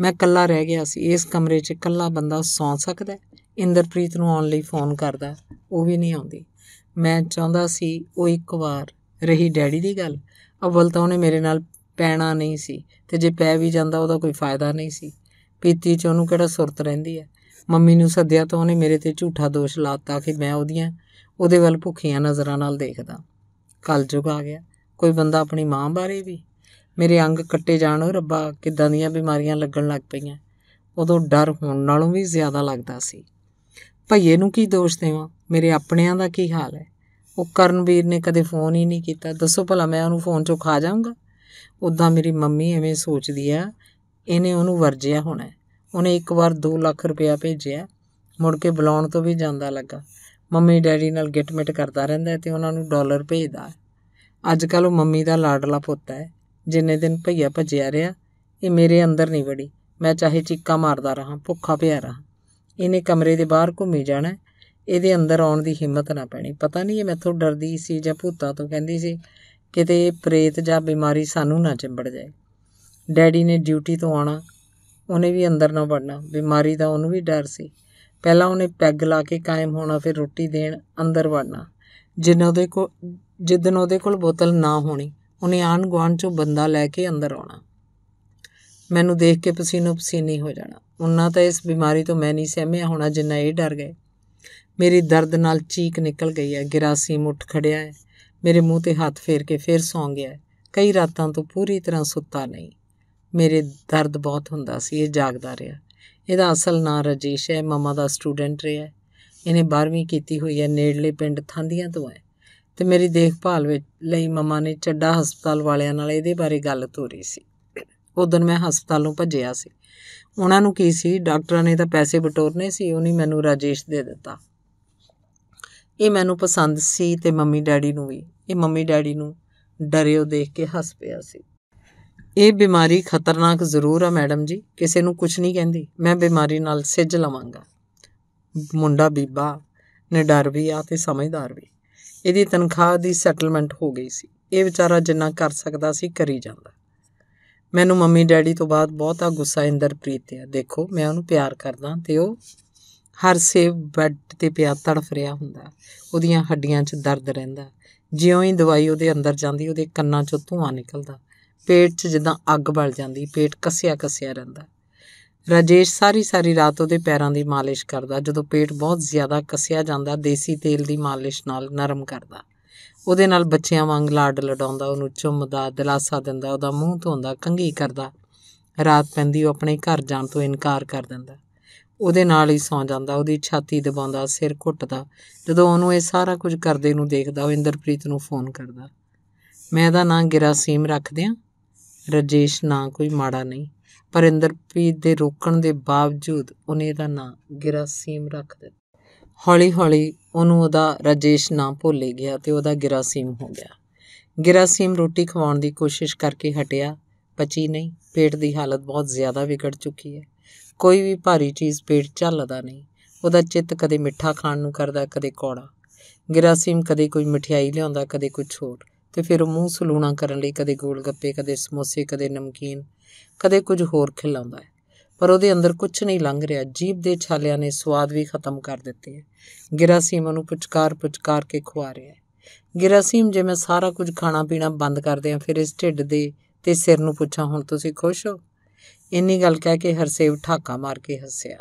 ਮੈਂ ਇਕੱਲਾ ਰਹਿ ਗਿਆ ਸੀ ਇਸ ਕਮਰੇ 'ਚ ਇਕੱਲਾ ਬੰਦਾ ਸੌਂ ਸਕਦਾ ਇੰਦਰਪ੍ਰੀਤ ਨੂੰ ਆਉਣ ਲਈ ਫੋਨ ਕਰਦਾ ਉਹ ਵੀ ਨਹੀਂ ਆਉਂਦੀ ਮੈਂ ਚਾਹੁੰਦਾ ਸੀ ਉਹ ਇੱਕ ਵਾਰ ਰਹੀ ਡੈਡੀ ਦੀ ਗੱਲ ਅਵਲ ਤਾਂ ਉਹਨੇ ਮੇਰੇ ਨਾਲ ਪੈਣਾ ਨਹੀਂ ਸੀ ਤੇ ਜੇ ਪੈ ਵੀ ਜਾਂਦਾ ਉਹਦਾ ਕੋਈ ਫਾਇਦਾ ਨਹੀਂ ਸੀ ਪੀਤੀ 'ਚ ਉਹਨੂੰ ਕਿਹੜਾ ਸੁਰਤ ਰਹਿੰਦੀ ਹੈ ਮੰਮੀ ਨੂੰ ਸੱਦਿਆ ਤਾਂ ਉਹਨੇ ਮੇਰੇ ਤੇ ਝੂਠਾ ਦੋਸ਼ ਲਾਤਾ ਕਿ ਮੈਂ ਉਹਦੀਆਂ ਉਹਦੇ ਵੱਲ ਭੁੱਖੀਆਂ ਨਜ਼ਰਾਂ ਨਾਲ ਦੇਖਦਾ ਕਲ ਜੁਗ ਆ ਗਿਆ ਕੋਈ ਬੰਦਾ ਆਪਣੀ ਮਾਂ ਬਾਰੇ ਵੀ ਮੇਰੇ ਅੰਗ ਕੱਟੇ ਜਾਣ ਉਹ ਰੱਬਾ ਕਿਦਾਂ ਦੀਆਂ ਬਿਮਾਰੀਆਂ ਲੱਗਣ ਲੱਗ ਪਈਆਂ ਉਦੋਂ ਡਰ ਹੋਣ ਨਾਲੋਂ ਵੀ ਜ਼ਿਆਦਾ ਲੱਗਦਾ ਸੀ ਭਈਏ ਨੂੰ ਕੀ ਦੋਸ਼ ਦੇਵਾਂ ਮੇਰੇ ਆਪਣਿਆਂ ਦਾ ਕੀ ਹਾਲ ਹੈ ਉਹ ਕਰਨਵੀਰ ਨੇ ਕਦੇ ਫੋਨ ਹੀ ਨਹੀਂ ਕੀਤਾ ਦੱਸੋ ਭਲਾ ਮੈਂ ਉਹਨੂੰ ਫੋਨ ਚੋਂ ਖਾ ਜਾਊਂਗਾ ਉਦਾਂ ਮੇਰੀ ਮੰਮੀ ਐਵੇਂ ਸੋਚਦੀ ਆ ਇਹਨੇ ਉਹਨੂੰ ਵਰਜਿਆ ਹੋਣਾ ਉਹਨੇ ਇੱਕ ਵਾਰ 2 ਲੱਖ ਰੁਪਇਆ ਭੇਜਿਆ ਮੁੜ ਕੇ ਬੁਲਾਉਣ ਤੋਂ ਵੀ ਜਾਂਦਾ ਲੱਗਾ ਮੰਮੀ ਡੈਡੀ ਨਾਲ ਗਿਟਮਿਟ ਕਰਦਾ ਰਹਿੰਦਾ ਤੇ ਉਹਨਾਂ ਨੂੰ ਡਾਲਰ ਭੇਜਦਾ ਅੱਜ ਕੱਲ ਉਹ ਮੰਮੀ ਦਾ ਲਾਡਲਾ ਪੁੱਤ ਹੈ ਜਿੰਨੇ ਦਿਨ ਭਈਆ ਭੱਜਿਆ ਰਿਹਾ ਇਹ ਮੇਰੇ ਅੰਦਰ ਨਹੀਂ ਵੜੀ ਮੈਂ ਚਾਹੇ ਚੀਕਾ ਮਾਰਦਾ ਰਹਾ ਭੁੱਖਾ ਪਿਆਰਾ ਇਹਨੇ ਕਮਰੇ ਦੇ ਬਾਹਰ ਘੁੰਮੀ ਜਾਣਾ ਇਹਦੇ ਅੰਦਰ ਆਉਣ ਦੀ ਹਿੰਮਤ ਨਾ ਪੈਣੀ ਪਤਾ ਨਹੀਂ ਇਹ ਮੈਥੋਂ ਡਰਦੀ ਸੀ ਜਾਂ ਭੂਤਾਂ ਤੋਂ ਕਹਿੰਦੀ ਸੀ ਕਿਤੇ ਪ੍ਰੇਤ ਜਾਂ ਬਿਮਾਰੀ ਸਾਨੂੰ ਨਾ ਚਿੰਬੜ ਜਾਏ ਡੈਡੀ ਨੇ ਡਿਊਟੀ ਤੋਂ ਆਣਾ ਉਹਨੇ ਵੀ ਅੰਦਰ ਨਾ ਵੜਨਾ ਬਿਮਾਰੀ ਦਾ ਉਹਨੂੰ ਵੀ ਡਰ ਸੀ ਪਹਿਲਾਂ ਉਹਨੇ ਪੈਗ ਲਾ ਕੇ ਕਾਇਮ ਹੋਣਾ ਫਿਰ ਰੋਟੀ ਦੇਣ ਅੰਦਰ ਵੜਨਾ ਜਿੰਨਾਂ ਦੇ ਕੋ ਜਿੱਦਨ ਉਹਦੇ ਕੋਲ ਬੋਤਲ ਨਾ ਹੋਣੀ ਉਹਨੇ ਆਣ ਗੁਆਂਢ ਚੋਂ ਬੰਦਾ ਲੈ ਕੇ ਅੰਦਰ ਆਉਣਾ ਮੈਨੂੰ ਦੇਖ ਕੇ ਪਸੀਨੋ ਪਸੀਨੀ ਹੋ ਜਾਣਾ ਉਹਨਾਂ ਤਾਂ ਇਸ ਬਿਮਾਰੀ ਤੋਂ ਮੈਂ ਨਹੀਂ ਸਹਿਮਿਆ ਹੋਣਾ ਜਿੰਨਾ ਇਹ ਡਰ ਗਏ ਮੇਰੀ ਦਰਦ ਨਾਲ ਚੀਕ ਨਿਕਲ ਗਈ ਹੈ ਗਿਰਾਸੀ ਮੁੱਠ ਖੜਿਆ ਹੈ ਮੇਰੇ ਮੂੰਹ ਤੇ ਹੱਥ ਫੇਰ ਕੇ ਫੇਰ ਸੌਂ ਗਿਆ ਕਈ ਰਾਤਾਂ ਤੋਂ ਪੂਰੀ ਤਰ੍ਹਾਂ ਸੁੱਤਾ ਨਹੀਂ ਮੇਰੇ ਦਰਦ ਬਹੁਤ ਹੁੰਦਾ ਸੀ ਇਹ ਜਾਗਦਾ ਰਿਹਾ ਇਹਦਾ ਅਸਲ ਨਾਂ ਰਜੇਸ਼ ਹੈ ਮਮਾ ਦਾ ਸਟੂਡੈਂਟ ਰਿਹਾ ਇਹਨੇ 12ਵੀਂ ਕੀਤੀ ਹੋਈ ਹੈ ਨੇੜਲੇ ਪਿੰਡ ਥਾਂਦੀਆਂ ਤੋਂ ਹੈ ਤੇ ਮੇਰੀ ਦੇਖਭਾਲ ਵਿੱਚ ਲਈ ਮਮਾ ਨੇ ਚੱਡਾ ਹਸਪਤਾਲ ਵਾਲਿਆਂ ਨਾਲ ਇਹਦੇ ਬਾਰੇ ਗੱਲ ਤੋਰੀ ਸੀ ਉਦੋਂ ਮੈਂ ਹਸਪਤਾਲੋਂ ਭੱਜਿਆ ਸੀ ਉਹਨਾਂ ਨੂੰ ਕੀ ਸੀ ਡਾਕਟਰਾਂ ਨੇ ਤਾਂ ਪੈਸੇ ਬਟੋਰਨੇ ਸੀ ਉਹਨੇ ਮੈਨੂੰ ਰਾਜੇਸ਼ ਦੇ ਦਿੱਤਾ ਇਹ ਮੈਨੂੰ ਪਸੰਦ ਸੀ ਤੇ ਮੰਮੀ ਡੈਡੀ ਨੂੰ ਵੀ ਇਹ ਮੰਮੀ ਡੈਡੀ ਨੂੰ ਡਰਿਓ ਦੇਖ ਕੇ ਹੱਸ ਪਿਆ ਸੀ ਇਹ ਬਿਮਾਰੀ ਖਤਰਨਾਕ ਜ਼ਰੂਰ ਆ ਮੈਡਮ ਜੀ ਕਿਸੇ ਨੂੰ ਕੁਝ ਨਹੀਂ ਕਹਿੰਦੀ ਮੈਂ ਬਿਮਾਰੀ ਨਾਲ ਸਿੱਝ ਲਵਾਂਗਾ ਮੁੰਡਾ ਬੀਬਾ ਨੇ ਡਰ ਵੀ ਆ ਤੇ ਸਮਝਦਾਰ ਵੀ ਇਹਦੀ ਤਨਖਾਹ ਦੀ ਸੈਟਲਮੈਂਟ ਹੋ ਗਈ ਸੀ ਇਹ ਵਿਚਾਰਾ ਜਿੰਨਾ ਕਰ ਸਕਦਾ ਸੀ ਕਰੀ ਜਾਂਦਾ ਮੈਨੂੰ ਮੰਮੀ ਡੈਡੀ ਤੋਂ ਬਾਅਦ ਬਹੁਤਾ ਗੁੱਸਾ ਇੰਦਰਪ੍ਰੀਤ ਤੇ ਆ ਦੇਖੋ ਮੈਂ ਉਹਨੂੰ ਪਿਆਰ ਕਰਦਾ ਤੇ ਉਹ ਹਰ ਸੇਵ ਬੈੱਡ ਤੇ ਪਿਆ ਤੜਫ ਰਿਹਾ ਹੁੰਦਾ ਉਹਦੀਆਂ ਹੱਡੀਆਂ 'ਚ ਦਰਦ ਰਹਿੰਦਾ ਜਿਉਂ ਹੀ ਦਵਾਈ ਉਹਦੇ ਅੰਦਰ ਜਾਂਦੀ ਉਹਦੇ ਕੰਨਾਂ 'ਚੋਂ ਧੂਆਂ ਨਿਕਲਦਾ ਪੇਟ 'ਚ ਜਿੱਦਾਂ ਅੱਗ ਬਲ ਜਾਂਦੀ ਪੇਟ ਕੱਸਿਆ ਕੱਸਿਆ ਰਹਿੰਦਾ ਰਾਜੇਸ਼ ਸਾਰੀ ਸਾਰੀ ਰਾਤ ਉਹਦੇ ਪੈਰਾਂ ਦੀ ਮਾਲਿਸ਼ ਕਰਦਾ ਜਦੋਂ ਪੇਟ ਬਹੁਤ ਜ਼ਿਆਦਾ ਕਸਿਆ ਜਾਂਦਾ ਦੇਸੀ ਤੇਲ ਦੀ ਮਾਲਿਸ਼ ਨਾਲ ਨਰਮ ਕਰਦਾ ਉਹਦੇ ਨਾਲ ਬੱਚਿਆਂ ਵਾਂਗ ਲਾਡ ਲਡਾਉਂਦਾ ਉਹਨੂੰ ਚੁੰਮਦਾ ਦਿਲਾਸਾ ਦਿੰਦਾ ਉਹਦਾ ਮੂੰਹ ਧੋਂਦਾ ਕੰਘੀ ਕਰਦਾ ਰਾਤ ਪੈਂਦੀ ਉਹ ਆਪਣੇ ਘਰ ਜਾਣ ਤੋਂ ਇਨਕਾਰ ਕਰ ਦਿੰਦਾ ਉਹਦੇ ਨਾਲ ਹੀ ਸੌਂ ਜਾਂਦਾ ਉਹਦੀ ਛਾਤੀ ਦਬਾਉਂਦਾ ਸਿਰ ਘੁੱਟਦਾ ਜਦੋਂ ਉਹਨੂੰ ਇਹ ਸਾਰਾ ਕੁਝ ਕਰਦੇ ਨੂੰ ਦੇਖਦਾ ਉਹ ਇੰਦਰਪ੍ਰੀਤ ਨੂੰ ਫੋਨ ਕਰਦਾ ਮੈਂ ਇਹਦਾ ਨਾਂ ਗਿਰਾਸੀਮ ਰੱਖ ਦਿਆਂ ਰਜੇਸ਼ ਨਾਂ ਕੋਈ ਮਾੜਾ ਨਹੀਂ ਪਰ ਇੰਦਰਪ੍ਰੀਤ ਦੇ ਰੋਕਣ ਦੇ ਬਾਵਜੂਦ ਉਹਨੇ ਇਹਦਾ ਨਾਂ ਗਿਰਾਸੀਮ ਰੱਖ ਦਿੱਤਾ ਹੌਲੀ-ਹੌਲੀ ਉਹਨੂੰ ਉਹਦਾ ਰਾਜੇਸ਼ ਨਾਂ ਭੁੱਲੇ ਗਿਆ ਤੇ ਉਹਦਾ ਗਿਰਾਸੀਮ ਹੋ ਗਿਆ ਗਿਰਾਸੀਮ ਰੋਟੀ ਖਵਾਉਣ ਦੀ ਕੋਸ਼ਿਸ਼ ਕਰਕੇ ਹਟਿਆ ਪਚੀ ਨਹੀਂ ਪੇਟ ਦੀ ਹਾਲਤ ਬਹੁਤ ਜ਼ਿਆਦਾ ਵਿਗੜ ਚੁੱਕੀ ਹੈ ਕੋਈ ਵੀ ਭਾਰੀ ਚੀਜ਼ ਪੇਟ ਝੱਲਦਾ ਨਹੀਂ ਉਹਦਾ ਚਿੱਤ ਕਦੇ ਮਿੱਠਾ ਖਾਣ ਨੂੰ ਕਰਦਾ ਕਦੇ ਕੌੜਾ ਗਿਰਾਸੀਮ ਕਦੇ ਕੋਈ ਮਠਿਆਈ ਲਿਆਉਂਦਾ ਕਦੇ ਕੁਝ ਹੋਰ ਤੇ ਫਿਰ ਮੂੰਹ ਸਲੂਣਾ ਕਰਨ ਲਈ ਕਦੇ ਗੋਲ ਗੱਪੇ ਕਦੇ ਸਮੋਸੇ ਕਦੇ ਨਮਕੀਨ ਕਦੇ ਕੁਝ ਹੋਰ ਖਿਲਾਉਂਦਾ ਹੈ ਪਰ ਉਹਦੇ ਅੰਦਰ ਕੁਝ ਨਹੀਂ ਲੰਘ ਰਿਹਾ ਜੀਬ ਦੇ ਛਾਲਿਆਂ ਨੇ ਸਵਾਦ ਵੀ ਖਤਮ ਕਰ ਦਿੱਤੇ ਹੈ ਗਿਰਾਸੀਮ ਨੂੰ ਪੁਚਕਾਰ ਪੁਚਕਾਰ ਕੇ ਖਵਾ ਰਿਹਾ ਹੈ ਗਿਰਾਸੀਮ ਜੇ ਮੈਂ ਸਾਰਾ ਕੁਝ ਖਾਣਾ ਪੀਣਾ ਬੰਦ ਕਰ ਦਿਆਂ ਫਿਰ ਇਸ ਢਿੱਡ ਦੇ ਤੇ ਸਿਰ ਨੂੰ ਪੁੱਛਾਂ ਹੁਣ ਤੁਸੀਂ ਖੁਸ਼ ਹੋ ਇੰਨੀ ਗੱਲ ਕਹਿ ਕੇ ਹਰਸੇਵ ਠਾਕਾ ਮਾਰ ਕੇ ਹੱਸਿਆ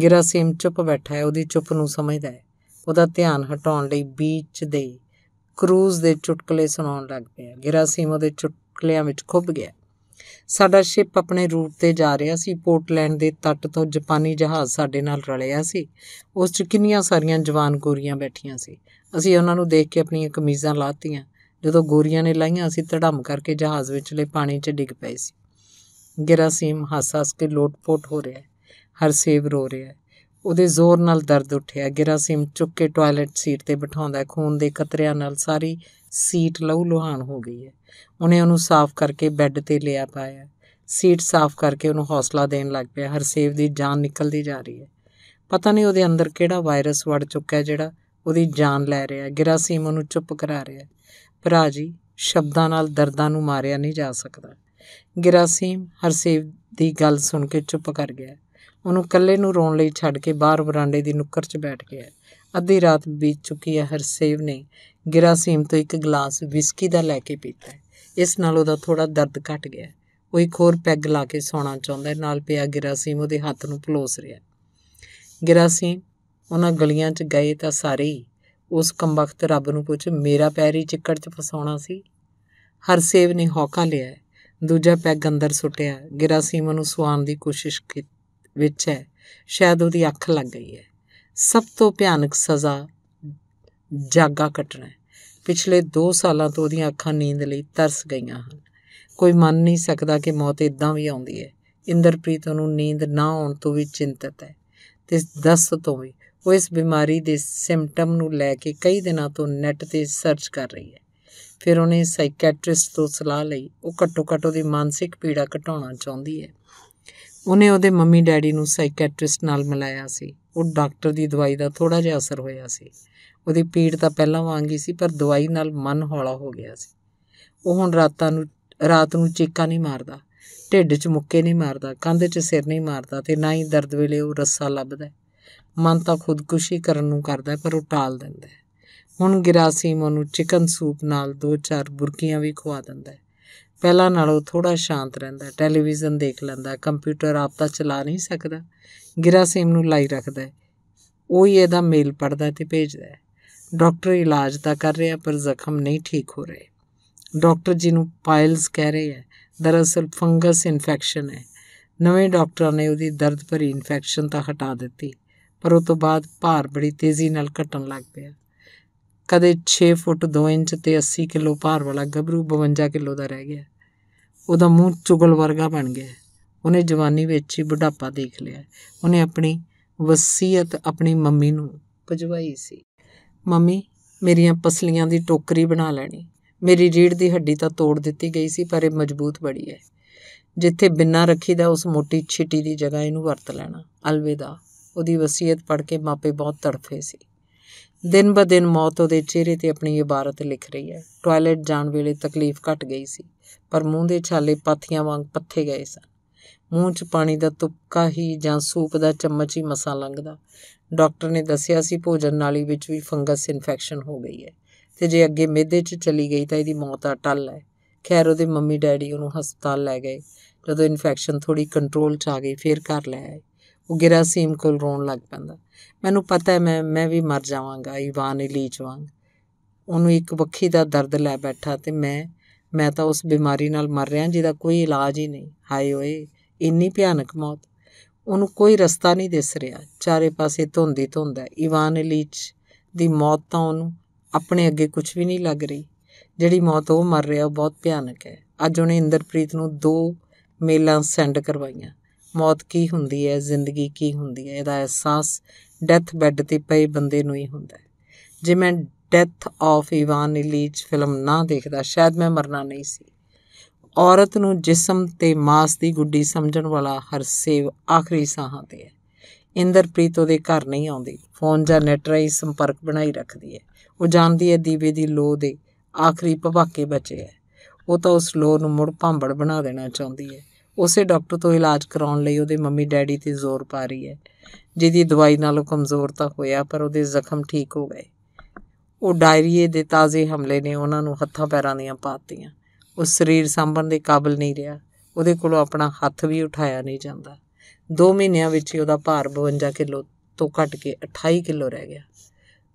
ਗਿਰਾਸੀਮ ਚੁੱਪ ਬੈਠਾ ਹੈ ਉਹਦੀ ਚੁੱਪ ਨੂੰ ਸਮਝਦਾ ਹੈ ਉਹਦਾ ਧਿਆਨ ਹਟਾਉਣ ਲਈ ਬੀਚ ਦੇ ਕਰੂਜ਼ ਦੇ ਚੁਟਕਲੇ ਸੁਣਾਉਣ ਲੱਗ ਪਿਆ ਗਿਰਾਸੀਮ ਉਹਦੇ ਚੁਟਕਲਿਆਂ ਵਿੱਚ ਖੁੱਭ ਗਿਆ ਸਾਡਾ ਸ਼ਿਪ ਆਪਣੇ ਰੂਟ ਤੇ ਜਾ ਰਿਹਾ ਸੀ ਪੋਰਟਲੈਂਡ ਦੇ ਤੱਟ ਤੋਂ ਜਾਪਾਨੀ ਜਹਾਜ਼ ਸਾਡੇ ਨਾਲ ਰਲਿਆ ਸੀ ਉਸ 'ਚ ਕਿੰਨੀਆਂ ਸਾਰੀਆਂ ਜਵਾਨ ਗੋਰੀਆਂ ਬੈਠੀਆਂ ਸੀ ਅਸੀਂ ਉਹਨਾਂ ਨੂੰ ਦੇਖ ਕੇ ਆਪਣੀਆਂ ਕਮੀਜ਼ਾਂ ਲਾਤੀਆਂ ਜਦੋਂ ਗੋਰੀਆਂ ਨੇ ਲਾਈਆਂ ਅਸੀਂ ਧੜਮ ਕਰਕੇ ਜਹਾਜ਼ ਵਿੱਚਲੇ ਪਾਣੀ 'ਚ ਡਿੱਗ ਪਏ ਸੀ ਗਿਰਾਸੀਮ ਹੱਸ-ਹੱਸ ਕੇ ਲੋਟਪੋਟ ਹੋ ਰਿਹਾ ਹੈ ਹਰ ਸੇਵ ਰੋ ਰਿਹਾ ਹੈ ਉਹਦੇ ਜ਼ੋਰ ਨਾਲ ਦਰਦ ਉੱਠਿਆ ਗਿਰਾਸੀਮ ਚੁੱਕ ਕੇ ਟਾਇਲਟ ਸੀਟ ਤੇ ਬਿਠਾਉਂਦਾ ਖੂਨ ਦੇ ਕਤਰਿਆਂ ਨਾਲ ਸਾਰੀ ਸੀਟ ਲਹੂ ਲੁਹਾਨ ਹੋ ਗਈ ਹੈ ਉਹਨੇ ਉਹਨੂੰ ਸਾਫ਼ ਕਰਕੇ ਬੈੱਡ ਤੇ ਲਿਆ ਪਾਇਆ ਸੀਟ ਸਾਫ਼ ਕਰਕੇ ਉਹਨੂੰ ਹੌਸਲਾ ਦੇਣ ਲੱਗ ਪਿਆ ਹਰਸੇਵ ਦੀ ਜਾਨ ਨਿਕਲਦੀ ਜਾ ਰਹੀ ਹੈ ਪਤਾ ਨਹੀਂ ਉਹਦੇ ਅੰਦਰ ਕਿਹੜਾ ਵਾਇਰਸ ਵੜ ਚੁੱਕਾ ਹੈ ਜਿਹੜਾ ਉਹਦੀ ਜਾਨ ਲੈ ਰਿਹਾ ਗਿਰਾਸੀਮ ਉਹਨੂੰ ਚੁੱਪ ਕਰਾ ਰਿਹਾ ਭਰਾ ਜੀ ਸ਼ਬਦਾਂ ਨਾਲ ਦਰਦਾਂ ਨੂੰ ਮਾਰਿਆ ਨਹੀਂ ਜਾ ਸਕਦਾ ਗਿਰਾਸੀਮ ਹਰਸੇਵ ਦੀ ਗੱਲ ਸੁਣ ਕੇ ਚੁੱਪ ਕਰ ਗਿਆ ਉਹਨੂੰ ਇਕੱਲੇ ਨੂੰ ਰੋਣ ਲਈ ਛੱਡ ਕੇ ਬਾਹਰ ਬਰਾਂਡੇ ਦੀ ਨੁੱਕਰ 'ਚ ਬੈਠ ਗਿਆ ਅੱਧੀ ਰਾਤ ਬੀਤ ਚੁੱਕੀ ਹੈ ਹਰਸੇਵ ਨੇ ਗਿਰਾਸੀਮ ਤੋਂ ਇੱਕ ਗਲਾਸ ਵਿਸਕੀ ਦਾ ਲੈ ਕੇ ਪੀਤਾ ਇਸ ਨਾਲ ਉਹਦਾ ਥੋੜਾ ਦਰਦ ਘਟ ਗਿਆ ਉਹ ਇੱਕ ਹੋਰ ਪੈਗ ਲਾ ਕੇ ਸੌਣਾ ਚਾਹੁੰਦਾ ਹੈ ਨਾਲ ਪਿਆ ਗਿਰਾਸੀਮ ਉਹਦੇ ਹੱਥ ਨੂੰ ਪਲੋਸ ਰਿਹਾ ਗਿਰਾਸੀਮ ਉਹਨਾਂ ਗਲੀਆਂ 'ਚ ਗਏ ਤਾਂ ਸਾਰੇ ਹੀ ਉਸ ਕੰਬਖਤ ਰੱਬ ਨੂੰ ਪੁੱਛ ਮੇਰਾ ਪੈਰ ਹੀ ਚਿੱਕੜ 'ਚ ਫਸਾਉਣਾ ਸੀ ਹਰਸੇਵ ਨੇ ਹੌਕਾ ਲਿਆ ਦੂਜਾ ਪੈਗ ਅੰਦਰ ਸੁੱਟਿਆ ਗਿਰਾਸੀਮ ਨੂੰ ਸੁਆਣ ਦੀ ਕੋਸ਼ਿਸ਼ ਵਿੱਚ ਹੈ ਸ਼ਾਇਦ ਉਹਦੀ ਅੱਖ ਲੱਗ ਗਈ ਹੈ ਸਭ ਤੋਂ ਭਿਆਨਕ ਸਜ਼ਾ ਜਾਗਾ ਕੱਟਣਾ ਹੈ ਪਿਛਲੇ 2 ਸਾਲਾਂ ਤੋਂ ਉਹਦੀਆਂ ਅੱਖਾਂ ਨੀਂਦ ਲਈ ਤਰਸ ਗਈਆਂ ਹਨ ਕੋਈ ਮੰਨ ਨਹੀਂ ਸਕਦਾ ਕਿ ਮੌਤ ਇਦਾਂ ਵੀ ਆਉਂਦੀ ਹੈ ਇੰਦਰਪ੍ਰੀਤ ਨੂੰ ਨੀਂਦ ਨਾ ਆਉਣ ਤੋਂ ਵੀ ਚਿੰਤਤ ਹੈ ਤੇ ਦਸਤ ਤੋਂ ਵੀ ਉਹ ਇਸ ਬਿਮਾਰੀ ਦੇ ਸਿੰਪਟਮ ਨੂੰ ਲੈ ਕੇ ਕਈ ਦਿਨਾਂ ਤੋਂ ਨੈਟ ਤੇ ਸਰਚ ਕਰ ਰਹੀ ਹੈ ਫਿਰ ਉਹਨੇ ਸਾਈਕੈਟ੍ਰਿਸਟ ਤੋਂ ਸਲਾਹ ਲਈ ਉਹ ਘੱਟੋ ਘੱਟ ਉਹਦੀ ਮਾਨਸਿਕ ਪੀੜਾ ਘਟਾਉਣਾ ਚਾਹੁੰਦੀ ਹੈ ਉਹਨੇ ਉਹਦੇ ਮੰਮੀ ਡੈਡੀ ਨੂੰ ਸਾਈਕੈਟ੍ਰਿਸਟ ਨਾਲ ਮਿਲਾਇਆ ਸੀ ਉਹ ਡਾਕਟਰ ਦੀ ਦਵਾਈ ਦਾ ਥੋੜਾ ਜਿਹਾ ਅਸਰ ਹੋਇਆ ਸੀ ਉਹਦੀ ਪੀੜ ਤਾਂ ਪਹਿਲਾਂ ਵਾਂਗ ਹੀ ਸੀ ਪਰ ਦਵਾਈ ਨਾਲ ਮਨ ਹੌਲਾ ਹੋ ਗਿਆ ਸੀ ਉਹ ਹੁਣ ਰਾਤਾਂ ਨੂੰ ਰਾਤ ਨੂੰ ਚੀਕਾਂ ਨਹੀਂ ਮਾਰਦਾ ਢਿੱਡ 'ਚ ਮੁੱਕੇ ਨਹੀਂ ਮਾਰਦਾ ਕੰਧ 'ਚ ਸਿਰ ਨਹੀਂ ਮਾਰਦਾ ਤੇ ਨਾ ਹੀ ਦਰਦ ਵੇਲੇ ਉਹ ਰੱਸਾ ਲੱਭਦਾ ਮਨ ਤਾਂ ਖੁਦਕੁਸ਼ੀ ਕਰਨ ਨੂੰ ਕਰਦਾ ਪਰ ਉਹ ਟਾਲ ਦਿੰਦਾ ਹੁਣ ਗਿਰਾਸੀਮ ਉਹਨੂੰ ਚਿਕਨ ਸੂਪ ਨਾਲ ਦੋ ਚਾਰ ਬੁਰਕੀਆਂ ਵੀ ਖਵਾ ਦਿੰਦਾ ਪਹਿਲਾਂ ਨਾਲੋਂ ਥੋੜਾ ਸ਼ਾਂਤ ਰਹਿੰਦਾ ਟੈਲੀਵਿਜ਼ਨ ਦੇਖ ਲੈਂਦਾ ਕੰਪਿਊਟਰ ਆਪ ਤਾਂ ਚਲਾ ਨਹੀਂ ਸਕਦਾ ਗਿਰਾ ਸੇਮ ਨੂੰ ਲਾਈ ਰੱਖਦਾ ਉਹ ਹੀ ਇਹਦਾ ਮੇਲ ਪੜਦਾ ਤੇ ਭੇਜਦਾ ਡਾਕਟਰ ਇਲਾਜ ਤਾਂ ਕਰ ਰਿਹਾ ਪਰ ਜ਼ਖਮ ਨਹੀਂ ਠੀਕ ਹੋ ਰਹੇ ਡਾਕਟਰ ਜੀ ਨੂੰ ਪਾਇਲਸ ਕਹਿ ਰਹੇ ਹੈ ਦਰਅਸਲ ਫੰਗਸ ਇਨਫੈਕਸ਼ਨ ਹੈ ਨਵੇਂ ਡਾਕਟਰਾਂ ਨੇ ਉਹਦੀ ਦਰਦ ਭਰੀ ਇਨਫੈਕਸ਼ਨ ਤਾਂ ਹਟਾ ਦਿੱਤੀ ਪਰ ਉਸ ਤੋਂ ਬਾਅਦ ਭਾਰ ਬੜੀ ਤੇਜ਼ੀ ਨਾਲ ਘਟਣ ਲੱਗ ਪਿਆ ਕਦੇ 6 ਫੁੱਟ 2 ਇੰਚ ਤੇ 80 ਕਿਲੋ ਭਾਰ ਵਾਲਾ ਗੱਭਰੂ 52 ਕਿਲੋ ਦਾ ਰਹਿ ਗਿਆ ਉਹਦਾ ਮੂੰਹ ਚੁਗਲ ਵਰਗਾ ਬਣ ਗਿਆ ਉਹਨੇ ਜਵਾਨੀ ਵਿੱਚ ਹੀ ਬੁਢਾਪਾ ਦੇਖ ਲਿਆ ਉਹਨੇ ਆਪਣੀ ਵਸੀਅਤ ਆਪਣੀ ਮੰਮੀ ਨੂੰ ਭਜਵਾਈ ਸੀ ਮੰਮੀ ਮੇਰੀਆਂ ਪਸਲੀਆਂ ਦੀ ਟੋਕਰੀ ਬਣਾ ਲੈਣੀ ਮੇਰੀ ਰੀੜ ਦੀ ਹੱਡੀ ਤਾਂ ਤੋੜ ਦਿੱਤੀ ਗਈ ਸੀ ਪਰ ਇਹ ਮਜ਼ਬੂਤ ਬੜੀ ਹੈ ਜਿੱਥੇ ਰੱਖੀ ਦਾ ਉਸ ਮੋਟੀ ਛਿੱਟੀ ਦੀ ਜਗ੍ਹਾ ਇਹਨੂੰ ਵਰਤ ਲੈਣਾ ਅਲਵਿਦਾ ਉਹਦੀ ਵਸੀਅਤ ਪੜ੍ਹ ਕੇ ਮਾਪੇ ਬਹੁਤ ਤੜਫੇ ਸੀ ਦਿਨ ਬ ਦਿਨ ਮੌਤ ਉਹਦੇ ਚਿਹਰੇ ਤੇ ਆਪਣੀ ਇਬਾਰਤ ਲਿਖ ਰਹੀ ਹੈ ਟਾਇਲਟ ਜਾਣ ਵੇਲੇ ਤਕਲੀਫ ਘਟ ਗਈ ਸੀ ਪਰ ਮੂੰਹ ਦੇ ਛਾਲੇ ਪਾਥੀਆਂ ਵਾਂਗ ਪੱਥੇ ਗਏ ਸਨ ਮੂੰਹ 'ਚ ਪਾਣੀ ਦਾ ਤੁਪਕਾ ਹੀ ਜਾਂ ਸੂਪ ਦਾ ਚਮਚ ਹੀ ਮਸਾ ਲੰਗਦਾ ਡਾਕਟਰ ਨੇ ਦੱਸਿਆ ਸੀ ਭੋਜਨ ਨਾਲੀ ਵਿੱਚ ਵੀ ਫੰਗਸ ਇਨਫੈਕਸ਼ਨ ਹੋ ਗਈ ਹੈ ਤੇ ਜੇ ਅੱਗੇ ਮਿਹਦੇ 'ਚ ਚਲੀ ਗਈ ਤਾਂ ਇਹਦੀ ਮੌਤ ਆ ਟੱਲ ਹੈ ਖੈਰ ਉਹਦੇ ਮੰਮੀ ਡੈਡੀ ਉਹਨੂੰ ਹਸਪਤਾਲ ਲੈ ਗਏ ਜਦੋਂ ਇਨਫੈਕਸ਼ਨ ਥੋੜੀ ਕੰਟਰੋਲ 'ਚ ਆ ਗਈ ਫੇਰ ਘਰ ਲੈ ਆਏ ਉਹ ਗਰਾਸੀਮ ਕੋਲ ਰੋਣ ਲੱਗ ਪੈਂਦਾ ਮੈਨੂੰ ਪਤਾ ਹੈ ਮੈਂ ਮੈਂ ਵੀ ਮਰ ਜਾਵਾਂਗਾ ਇਵਾਨ ਇਲੀਚ ਵਾਂਗ ਉਹਨੂੰ ਇੱਕ ਵੱਖੀ ਦਾ ਦਰਦ ਲੈ ਬੈਠਾ ਤੇ ਮੈਂ ਮੈਂ ਤਾਂ ਉਸ ਬਿਮਾਰੀ ਨਾਲ ਮਰ ਰਿਹਾ ਜਿਹਦਾ ਕੋਈ ਇਲਾਜ ਹੀ ਨਹੀਂ ਹਾਏ ਓਏ ਇੰਨੀ ਭਿਆਨਕ ਮੌਤ ਉਹਨੂੰ ਕੋਈ ਰਸਤਾ ਨਹੀਂ ਦਿਸ ਰਿਹਾ ਚਾਰੇ ਪਾਸੇ ਧੁੰਦੀ ਧੁੰਦਾ ਇਵਾਨ ਇਲੀਚ ਦੀ ਮੌਤ ਤਾਂ ਉਹਨੂੰ ਆਪਣੇ ਅੱਗੇ ਕੁਝ ਵੀ ਨਹੀਂ ਲੱਗ ਰਹੀ ਜਿਹੜੀ ਮੌਤ ਉਹ ਮਰ ਰਿਹਾ ਉਹ ਬਹੁਤ ਭਿਆਨਕ ਹੈ ਅੱਜ ਉਹਨੇ ਇੰਦਰਪ੍ਰੀਤ ਨੂੰ ਦੋ ਮੇਲਾਂ ਸੈਂਡ ਕਰਵਾਈਆਂ ਮੌਤ ਕੀ ਹੁੰਦੀ ਹੈ ਜ਼ਿੰਦਗੀ ਕੀ ਹੁੰਦੀ ਹੈ ਇਹਦਾ ਅਹਿਸਾਸ ਡੈਥ ਬੈੱਡ ਤੇ ਪਏ ਬੰਦੇ ਨੂੰ ਹੀ ਹੁੰਦਾ ਹੈ ਜੇ ਮੈਂ death of Ivan Ilyich film ਨਾ ਦੇਖਦਾ ਸ਼ਾਇਦ ਮੈਂ ਮਰਨਾ ਨਹੀਂ ਸੀ ਔਰਤ ਨੂੰ ਜਿਸਮ ਤੇ ਮਾਸ ਦੀ ਗੁੱਡੀ ਸਮਝਣ ਵਾਲਾ ਹਰ ਸੇਵ ਆਖਰੀ ਸਾਹਾਂ ਤੇ ਹੈ ਇੰਦਰਪ੍ਰੀਤ ਉਹਦੇ ਘਰ ਨਹੀਂ ਆਉਂਦੀ ਫੋਨ ਜਾਂ ਨੈਟ ਰਾਈ ਸੰਪਰਕ ਬਣਾਈ ਰੱਖਦੀ ਹੈ ਉਹ ਜਾਣਦੀ ਹੈ ਦੀਵੇ ਦੀ ਲੋ ਦੇ ਆਖਰੀ ਭਵਾਕੇ ਬਚੇ ਹੈ ਉਹ ਤਾਂ ਉਸ ਲੋ ਨੂੰ ਮੁੜ ਭਾਂਬੜ ਬਣਾ ਦੇਣਾ ਚਾਹੁੰਦੀ ਹੈ ਉਸੇ ਡਾਕਟਰ ਤੋਂ ਇਲਾਜ ਕਰਾਉਣ ਲਈ ਉਹਦੇ ਮੰਮੀ ਡੈਡੀ ਤੇ ਜ਼ੋਰ ਪਾ ਰਹੀ ਹੈ ਜਿਹਦੀ ਦਵਾਈ ਨਾਲ ਉਹ ਕਮਜ਼ੋਰ ਤਾਂ ਹੋਇਆ ਪਰ ਉਹਦੇ ਜ਼ਖਮ ਠੀਕ ਹੋ ਗਏ ਉਹ ਡਾਇਰੀਏ ਦੇ ਤਾਜ਼ੇ ਹਮਲੇ ਨੇ ਉਹਨਾਂ ਨੂੰ ਹੱਥਾਂ ਪੈਰਾਂ ਦੀਆਂ ਪਾਤੀਆਂ ਉਹ ਸਰੀਰ ਸੰਭਣ ਦੇ ਕਾਬਿਲ ਨਹੀਂ ਰਿਹਾ ਉਹਦੇ ਕੋਲੋਂ ਆਪਣਾ ਹੱਥ ਵੀ ਉਠਾਇਆ ਨਹੀਂ ਜਾਂਦਾ 2 ਮਹੀਨਿਆਂ ਵਿੱਚ ਹੀ ਉਹਦਾ ਭਾਰ 52 ਕਿਲੋ ਤੋਂ ਘਟ ਕੇ 28 ਕਿਲੋ ਰਹਿ ਗਿਆ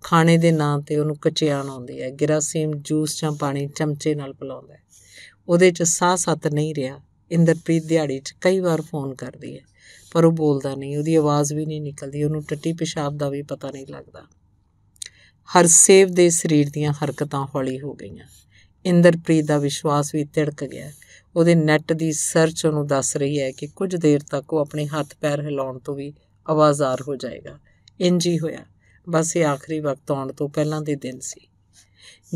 ਖਾਣੇ ਦੇ ਨਾਂ ਤੇ ਉਹਨੂੰ ਕਚਿਆਣ ਆਉਂਦੀ ਹੈ ਗਿਰਾਸੀਮ ਜੂਸ ਜਾਂ ਪਾਣੀ ਚਮਚੇ ਨਾਲ ਪਿਲਾਉਂਦਾ ਉਹਦੇ 'ਚ ਸਾਹ ਸੱਤ ਨਹੀਂ ਰਿਹਾ ਇੰਦਰਪ੍ਰੀਤ ਦਿਹਾੜੀ 'ਚ ਕਈ ਵਾਰ ਫੋਨ ਕਰਦੀ ਹੈ ਪਰ ਉਹ ਬੋਲਦਾ ਨਹੀਂ ਉਹਦੀ ਆਵਾਜ਼ ਵੀ ਨਹੀਂ ਨਿਕਲਦੀ ਉਹਨੂੰ ਟੱਟੀ ਪਿਸ਼ਾਬ ਦਾ ਵੀ ਪਤਾ ਨਹੀਂ ਲੱਗਦਾ ਹਰ ਸੇਵ ਦੇ ਸਰੀਰ ਦੀਆਂ ਹਰਕਤਾਂ ਹੌਲੀ ਹੋ ਗਈਆਂ ਇੰਦਰਪ੍ਰੀਤ ਦਾ ਵਿਸ਼ਵਾਸ ਵੀ ਤੜਕ ਗਿਆ ਉਹਦੇ ਨੈੱਟ ਦੀ ਸਰਚ ਉਹਨੂੰ ਦੱਸ ਰਹੀ ਹੈ ਕਿ ਕੁਝ ਦੇਰ ਤੱਕ ਉਹ ਆਪਣੇ ਹੱਥ ਪੈਰ ਹਿਲਾਉਣ ਤੋਂ ਵੀ ਆਵਾਜ਼ਾਰ ਹੋ ਜਾਏਗਾ ਇੰਜ ਹੀ ਹੋਇਆ ਬਸ ਇਹ ਆਖਰੀ ਵਕਤ ਆਉਣ ਤੋਂ ਪਹਿਲਾਂ ਦੇ ਦਿਨ ਸੀ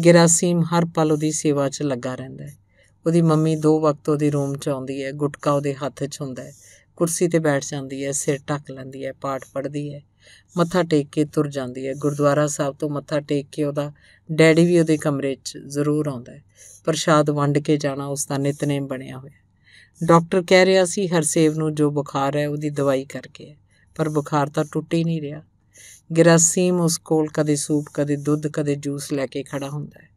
ਗਿਰਾਸੀਮ ਹਰ ਪਲ ਉਹਦੀ ਸੇਵਾ 'ਚ ਲੱਗਾ ਰਹਿੰਦਾ ਹੈ ਉਹਦੀ ਮੰਮੀ ਦੋ ਵਕਤ ਉਹਦੇ ਰੂਮ 'ਚ ਆਉਂਦੀ ਹੈ ਗੁਟਕਾ ਉਹਦੇ ਹੱਥ 'ਚ ਹੁੰਦਾ ਹੈ ਕੁਰਸੀ ਤੇ ਬੈਠ ਜਾਂਦੀ ਹੈ ਸਿਰ ਟੱਕ ਲੈਂਦੀ ਹੈ ਪਾਠ ਪੜ੍ਹਦੀ ਹੈ ਮੱਥਾ ਟੇਕ ਕੇ ਤੁਰ ਜਾਂਦੀ ਹੈ ਗੁਰਦੁਆਰਾ ਸਾਹਿਬ ਤੋਂ ਮੱਥਾ ਟੇਕ ਕੇ ਉਹਦਾ ਡੈਡੀ ਵੀ ਉਹਦੇ ਕਮਰੇ 'ਚ ਜ਼ਰੂਰ ਆਉਂਦਾ ਹੈ ਪ੍ਰਸ਼ਾਦ ਵੰਡ ਕੇ ਜਾਣਾ ਉਸ ਦਾ ਨਿਤਨੇਮ ਬਣਿਆ ਹੋਇਆ ਡਾਕਟਰ ਕਹਿ ਰਿਹਾ ਸੀ ਹਰਸੇਵ ਨੂੰ ਜੋ ਬੁਖਾਰ ਹੈ ਉਹਦੀ ਦਵਾਈ ਕਰਕੇ ਪਰ ਬੁਖਾਰ ਤਾਂ ਟੁੱਟ ਹੀ ਨਹੀਂ ਰਿਹਾ ਗਰਾਸੀਮ ਉਸ ਕੋਲ ਕਦੇ ਸੂਪ ਕਦੇ ਦੁੱਧ ਕਦੇ ਜੂਸ ਲੈ ਕੇ ਖੜਾ ਹੁੰਦਾ ਹੈ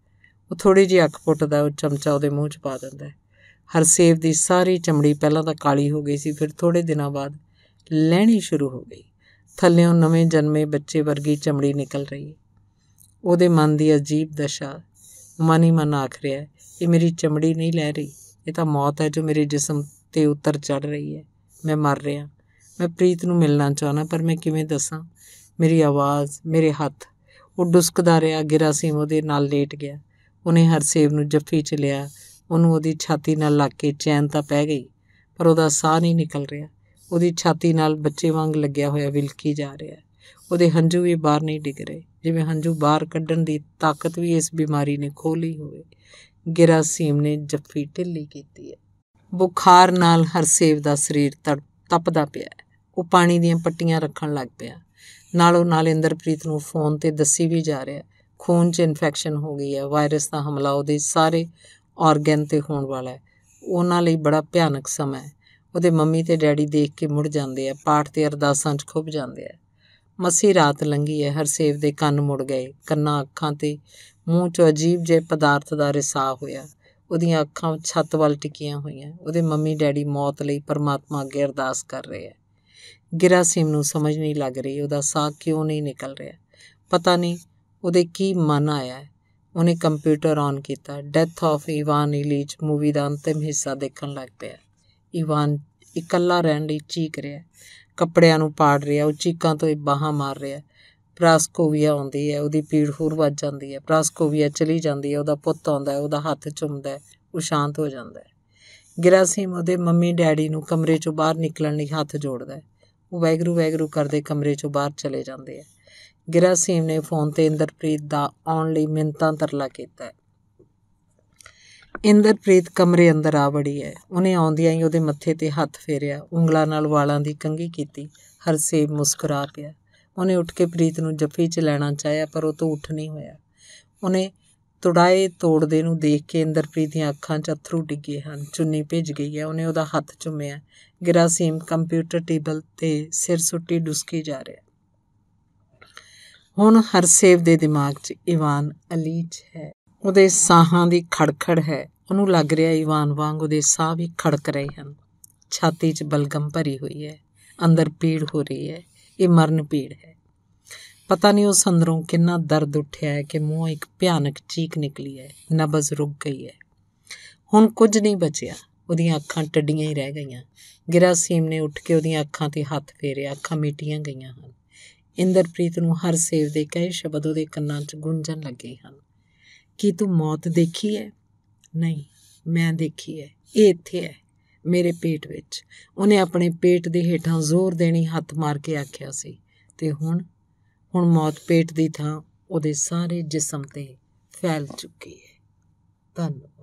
ਉਹ ਥੋੜੀ ਜਿਹੀ ਅੱਖ ਪੁੱਟਦਾ ਉਹ ਚਮਚਾ ਉਹਦੇ ਮੂੰਹ 'ਚ ਪਾ ਦਿੰਦਾ ਹਰਸੇਵ ਦੀ ਸਾਰੀ ਚਮੜੀ ਪਹਿਲਾਂ ਤਾਂ ਕਾਲੀ ਹੋ ਗਈ ਸੀ ਫਿਰ ਥੋੜੇ ਦਿਨਾਂ ਬਾਅਦ ਲੈਣੀ ਸ਼ੁਰੂ ਹੋ ਗਈ ਥੱਲੇੋਂ ਨਵੇਂ ਜਨਮੇ ਬੱਚੇ ਵਰਗੀ ਚਮੜੀ ਨਿਕਲ ਰਹੀ ਉਹਦੇ ਮਨ ਦੀ ਅਜੀਬ ਦਸ਼ਾ ਮਨ ਹੀ ਮਨ ਆਖ ਰਿਹਾ ਇਹ ਮੇਰੀ ਚਮੜੀ ਨਹੀਂ ਲੈ ਰਹੀ ਇਹ ਤਾਂ ਮੌਤ ਹੈ ਜੋ ਮੇਰੇ ਜਿਸਮ ਤੇ ਉਤਰ ਚੜ ਰਹੀ ਹੈ ਮੈਂ ਮਰ ਰਿਹਾ ਮੈਂ ਪ੍ਰੀਤ ਨੂੰ ਮਿਲਣਾ ਚਾਹਣਾ ਪਰ ਮੈਂ ਕਿਵੇਂ ਦੱਸਾਂ ਮੇਰੀ ਆਵਾਜ਼ ਮੇਰੇ ਹੱਥ ਉਹ ਡੁਸਕਦਾ ਰਿਹਾ ਗਿਰਾਸੀਮ ਉਹਦੇ ਨਾਲ ਲੇਟ ਗਿਆ ਉਹਨੇ ਹਰਸੇਵ ਨੂੰ ਜੱਫੀ ਚ ਲਿਆ ਉਹਨੂੰ ਉਹਦੀ ਛਾਤੀ ਨਾਲ ਲੱਗ ਕੇ ਚੈਨ ਤਾਂ ਪੈ ਗਈ ਪਰ ਉਹਦਾ ਸਾਹ ਨਹੀਂ ਨਿਕਲ ਰਿਹਾ ਉਹਦੀ ਛਾਤੀ ਨਾਲ ਬੱਚੇ ਵਾਂਗ ਲੱਗਿਆ ਹੋਇਆ ਵਿਲਕੀ ਜਾ ਰਿਹਾ ਉਹਦੇ ਹੰਝੂ ਵੀ ਬਾਹਰ ਨਹੀਂ ਡਿੱਗ ਰਹੇ ਜਿਵੇਂ ਹੰਝੂ ਬਾਹਰ ਕੱਢਣ ਦੀ ਤਾਕਤ ਵੀ ਇਸ ਬਿਮਾਰੀ ਨੇ ਖੋ ਲਈ ਹੋਵੇ ਗਿਰਾਸੀਮ ਨੇ ਜੱਫੀ ਢਿੱਲੀ ਕੀਤੀ ਹੈ ਬੁਖਾਰ ਨਾਲ ਹਰਸੇਵ ਦਾ ਸਰੀਰ ਤਪਦਾ ਪਿਆ ਉਹ ਪਾਣੀ ਦੀਆਂ ਪੱਟੀਆਂ ਰੱਖਣ ਲੱਗ ਪਿਆ ਨਾਲੋਂ ਨਾਲ ਇੰਦਰਪ੍ਰੀਤ ਨੂੰ ਫੋਨ ਤੇ ਦੱਸੀ ਵੀ ਜਾ ਰਿਹਾ ਖੂਨ 'ਚ ਇਨਫੈਕਸ਼ਨ ਹੋ ਗਈ ਹੈ ਵਾਇਰਸ ਦਾ ਹਮਲਾ ਉਹਦੇ ਸਾਰੇ ਆਰਗਨ ਤੇ ਹੋਣ ਵਾਲਾ ਹੈ ਉਹਨਾਂ ਲਈ ਬੜਾ ਭਿਆਨਕ ਸਮਾਂ ਹੈ ਉਹਦੇ ਮੰਮੀ ਤੇ ਡੈਡੀ ਦੇਖ ਕੇ ਮੁੜ ਜਾਂਦੇ ਆ ਪਾਠ ਤੇ ਅਰਦਾਸਾਂ 'ਚ ਖੁੱਭ ਜਾਂਦੇ ਆ ਮੱਸੀ ਰਾਤ ਲੰਗੀ ਹੈ ਹਰਸੇਵ ਦੇ ਕੰਨ ਮੁੜ ਗਏ ਕੰਨਾਂ ਅੱਖਾਂ ਤੇ ਮੂੰਹ 'ਚ ਅਜੀਬ ਜਿਹੇ ਪਦਾਰਥ ਦਾ ਰਸਾ ਹੋਇਆ ਉਹਦੀਆਂ ਅੱਖਾਂ ਛੱਤ ਵੱਲ ਟਿਕੀਆਂ ਹੋਈਆਂ ਉਹਦੇ ਮੰਮੀ ਡੈਡੀ ਮੌਤ ਲਈ ਪਰਮਾਤਮਾ ਅੱਗੇ ਅਰਦਾਸ ਕਰ ਰਹੇ ਆ ਗਿਰਾਸੀਮ ਨੂੰ ਸਮਝ ਨਹੀਂ ਲੱਗ ਰਹੀ ਉਹਦਾ ਸਾਹ ਕਿਉਂ ਨਹੀਂ ਨਿਕਲ ਰਿਹਾ ਪਤਾ ਨਹੀਂ ਉਹਦੇ ਕੀ ਮਨ ਆਇਆ ਉਹਨੇ ਕੰਪਿਊਟਰ ਔਨ ਕੀਤਾ death of Ivan Ilyich movie ਦਾ ਅੰਤਿਮ ਹਿੱਸਾ ਦੇਖਣ ਲੱਗ ਪਿਆ ਇਵਾਨ ਇਕੱਲਾ ਰਹਿਣ ਲਈ ਚੀਕ ਰਿਹਾ ਕੱਪੜਿਆਂ ਨੂੰ ਪਾੜ ਰਿਹਾ ਉਹ ਚੀਕਾਂ ਤੋਂ ਬਾਹਾਂ ਮਾਰ ਰਿਹਾ ਪ੍ਰਾਸਕੋਵੀਆ ਆਉਂਦੀ ਹੈ ਉਹਦੀ ਪੀੜ ਹੋਰ ਵੱਜ ਜਾਂਦੀ ਹੈ ਪ੍ਰਾਸਕੋਵੀਆ ਚਲੀ ਜਾਂਦੀ ਹੈ ਉਹਦਾ ਪੁੱਤ ਆਉਂਦਾ ਹੈ ਉਹਦਾ ਹੱਥ ਚੁੰਮਦਾ ਹੈ ਉਹ ਸ਼ਾਂਤ ਹੋ ਜਾਂਦਾ ਹੈ ਗਿਰਾਸੀਮ ਉਹਦੇ ਮੰਮੀ ਡੈਡੀ ਨੂੰ ਕਮਰੇ ਚੋਂ ਬਾਹਰ ਨਿਕਲਣ ਲਈ ਹੱਥ ਜੋੜਦਾ ਹੈ ਉਹ ਵੈਗਰੂ ਵੈਗਰੂ ਕਰਦੇ ਕਮਰੇ ਚੋਂ ਬਾਹਰ ਚਲੇ ਜਾਂਦੇ ਆ ਗਿਰਾਸੀਮ ਨੇ ਫੋਨ ਤੇ ਇੰਦਰਪ੍ਰੀਤ ਦਾ ਆਉਣ ਲਈ ਮਿੰਤਾਂ ਤਰਲਾ ਕੀਤਾ ਇੰਦਰਪ੍ਰੀਤ ਕਮਰੇ ਅੰਦਰ ਆ ਵੜੀ ਹੈ ਉਹਨੇ ਆਉਂਦਿਆਂ ਹੀ ਉਹਦੇ ਮੱਥੇ ਤੇ ਹੱਥ ਫੇਰਿਆ ਉਂਗਲਾਂ ਨਾਲ ਵਾਲਾਂ ਦੀ ਕੰਗੀ ਕੀਤੀ ਹਰਸੇ ਮੁਸਕਰਾ ਪਿਆ ਉਹਨੇ ਉੱਠ ਕੇ ਪ੍ਰੀਤ ਨੂੰ ਜੱਫੀ 'ਚ ਲੈਣਾ ਚਾਹਿਆ ਪਰ ਉਹ ਤੋਂ ਉੱਠ ਨਹੀਂ ਹੋਇਆ ਉਹਨੇ ਤੁੜਾਏ ਤੋੜਦੇ ਨੂੰ ਦੇਖ ਕੇ ਇੰਦਰਪ੍ਰੀਤ ਦੀਆਂ ਅੱਖਾਂ 'ਚ ਅਥਰੂ ਡਿੱਗੇ ਹਨ ਚੁੰਨੀ ਭਿੱਜ ਗਈ ਹੈ ਉਹਨੇ ਉਹਦਾ ਹੱਥ ਚੁੰਮਿਆ ਗਿਰਾਸੀਮ ਕੰਪਿਊਟਰ ਟੇਬਲ ਤੇ ਸਿਰ ਸੁੱਟੀ ਡੁਸਕੀ ਜਾ ਰਿਹਾ ਹੁਣ ਹਰਸੇਵ ਦੇ ਦਿਮਾਗ 'ਚ ਇਵਾਨ ਅਲੀਚ ਹੈ ਉਹਦੇ ਸਾਹਾਂ ਦੀ ਖੜਖੜ ਹੈ ਉਹਨੂੰ ਲੱਗ ਰਿਹਾ ਇਵਾਨ ਵਾਂਗ ਉਹਦੇ ਸਾਹ ਵੀ ਖੜਕ ਰਹੇ ਹਨ ਛਾਤੀ 'ਚ ਬਲਗਮ ਭਰੀ ਹੋਈ ਹੈ ਅੰਦਰ ਪੀੜ ਹੋ ਰਹੀ ਹੈ ਇਹ ਮਰਨ ਪੀੜ ਹੈ ਪਤਾ ਨਹੀਂ ਉਸ ਅੰਦਰੋਂ ਕਿੰਨਾ ਦਰਦ ਉੱਠਿਆ ਹੈ ਕਿ ਮੂੰਹੋਂ ਇੱਕ ਭਿਆਨਕ ਚੀਕ ਨਿਕਲੀ ਹੈ ਨਬਜ਼ ਰੁਕ ਗਈ ਹੈ ਹੁਣ ਕੁਝ ਨਹੀਂ ਬਚਿਆ ਉਹਦੀਆਂ ਅੱਖਾਂ ਟੱਡੀਆਂ ਹੀ ਰਹਿ ਗਈਆਂ ਗਿਰਾਸੀਮ ਨੇ ਉੱਠ ਕੇ ਉਹਦੀਆਂ ਅੱਖਾਂ ਤੇ ਹੱਥ ਫੇਰਿਆ ਅੱਖਾਂ ਮੀਟੀਆਂ ਗਈਆਂ ਹਨ ਇੰਦਰਪ੍ਰੀਤ ਨੂੰ ਹਰ ਸੇਵ ਦੇ ਕਹੇ ਸ਼ਬਦ ਉਹਦੇ ਕੰਨਾਂ 'ਚ ਗੂੰਜਣ ਲੱਗੇ ਹਨ ਕੀ ਤੂੰ ਮੌਤ ਦੇਖੀ ਹੈ ਨਹੀਂ ਮੈਂ ਦੇਖੀ ਹੈ ਇਹ ਇੱਥੇ ਹੈ ਮੇਰੇ ਪੇਟ ਵਿੱਚ ਉਹਨੇ ਆਪਣੇ ਪੇਟ ਦੇ ਹੇਠਾਂ ਜ਼ੋਰ ਦੇਣੀ ਹੱਥ ਮਾਰ ਕੇ ਆਖਿਆ ਸੀ ਤੇ ਹੁਣ ਹੁਣ ਮੌਤ ਪੇਟ ਦੀ ਥਾਂ ਉਹਦੇ ਸਾਰੇ ਜਿਸਮ ਤੇ ਫੈਲ ਚੁੱਕੀ ਹੈ ਧੰਨਵਾਦ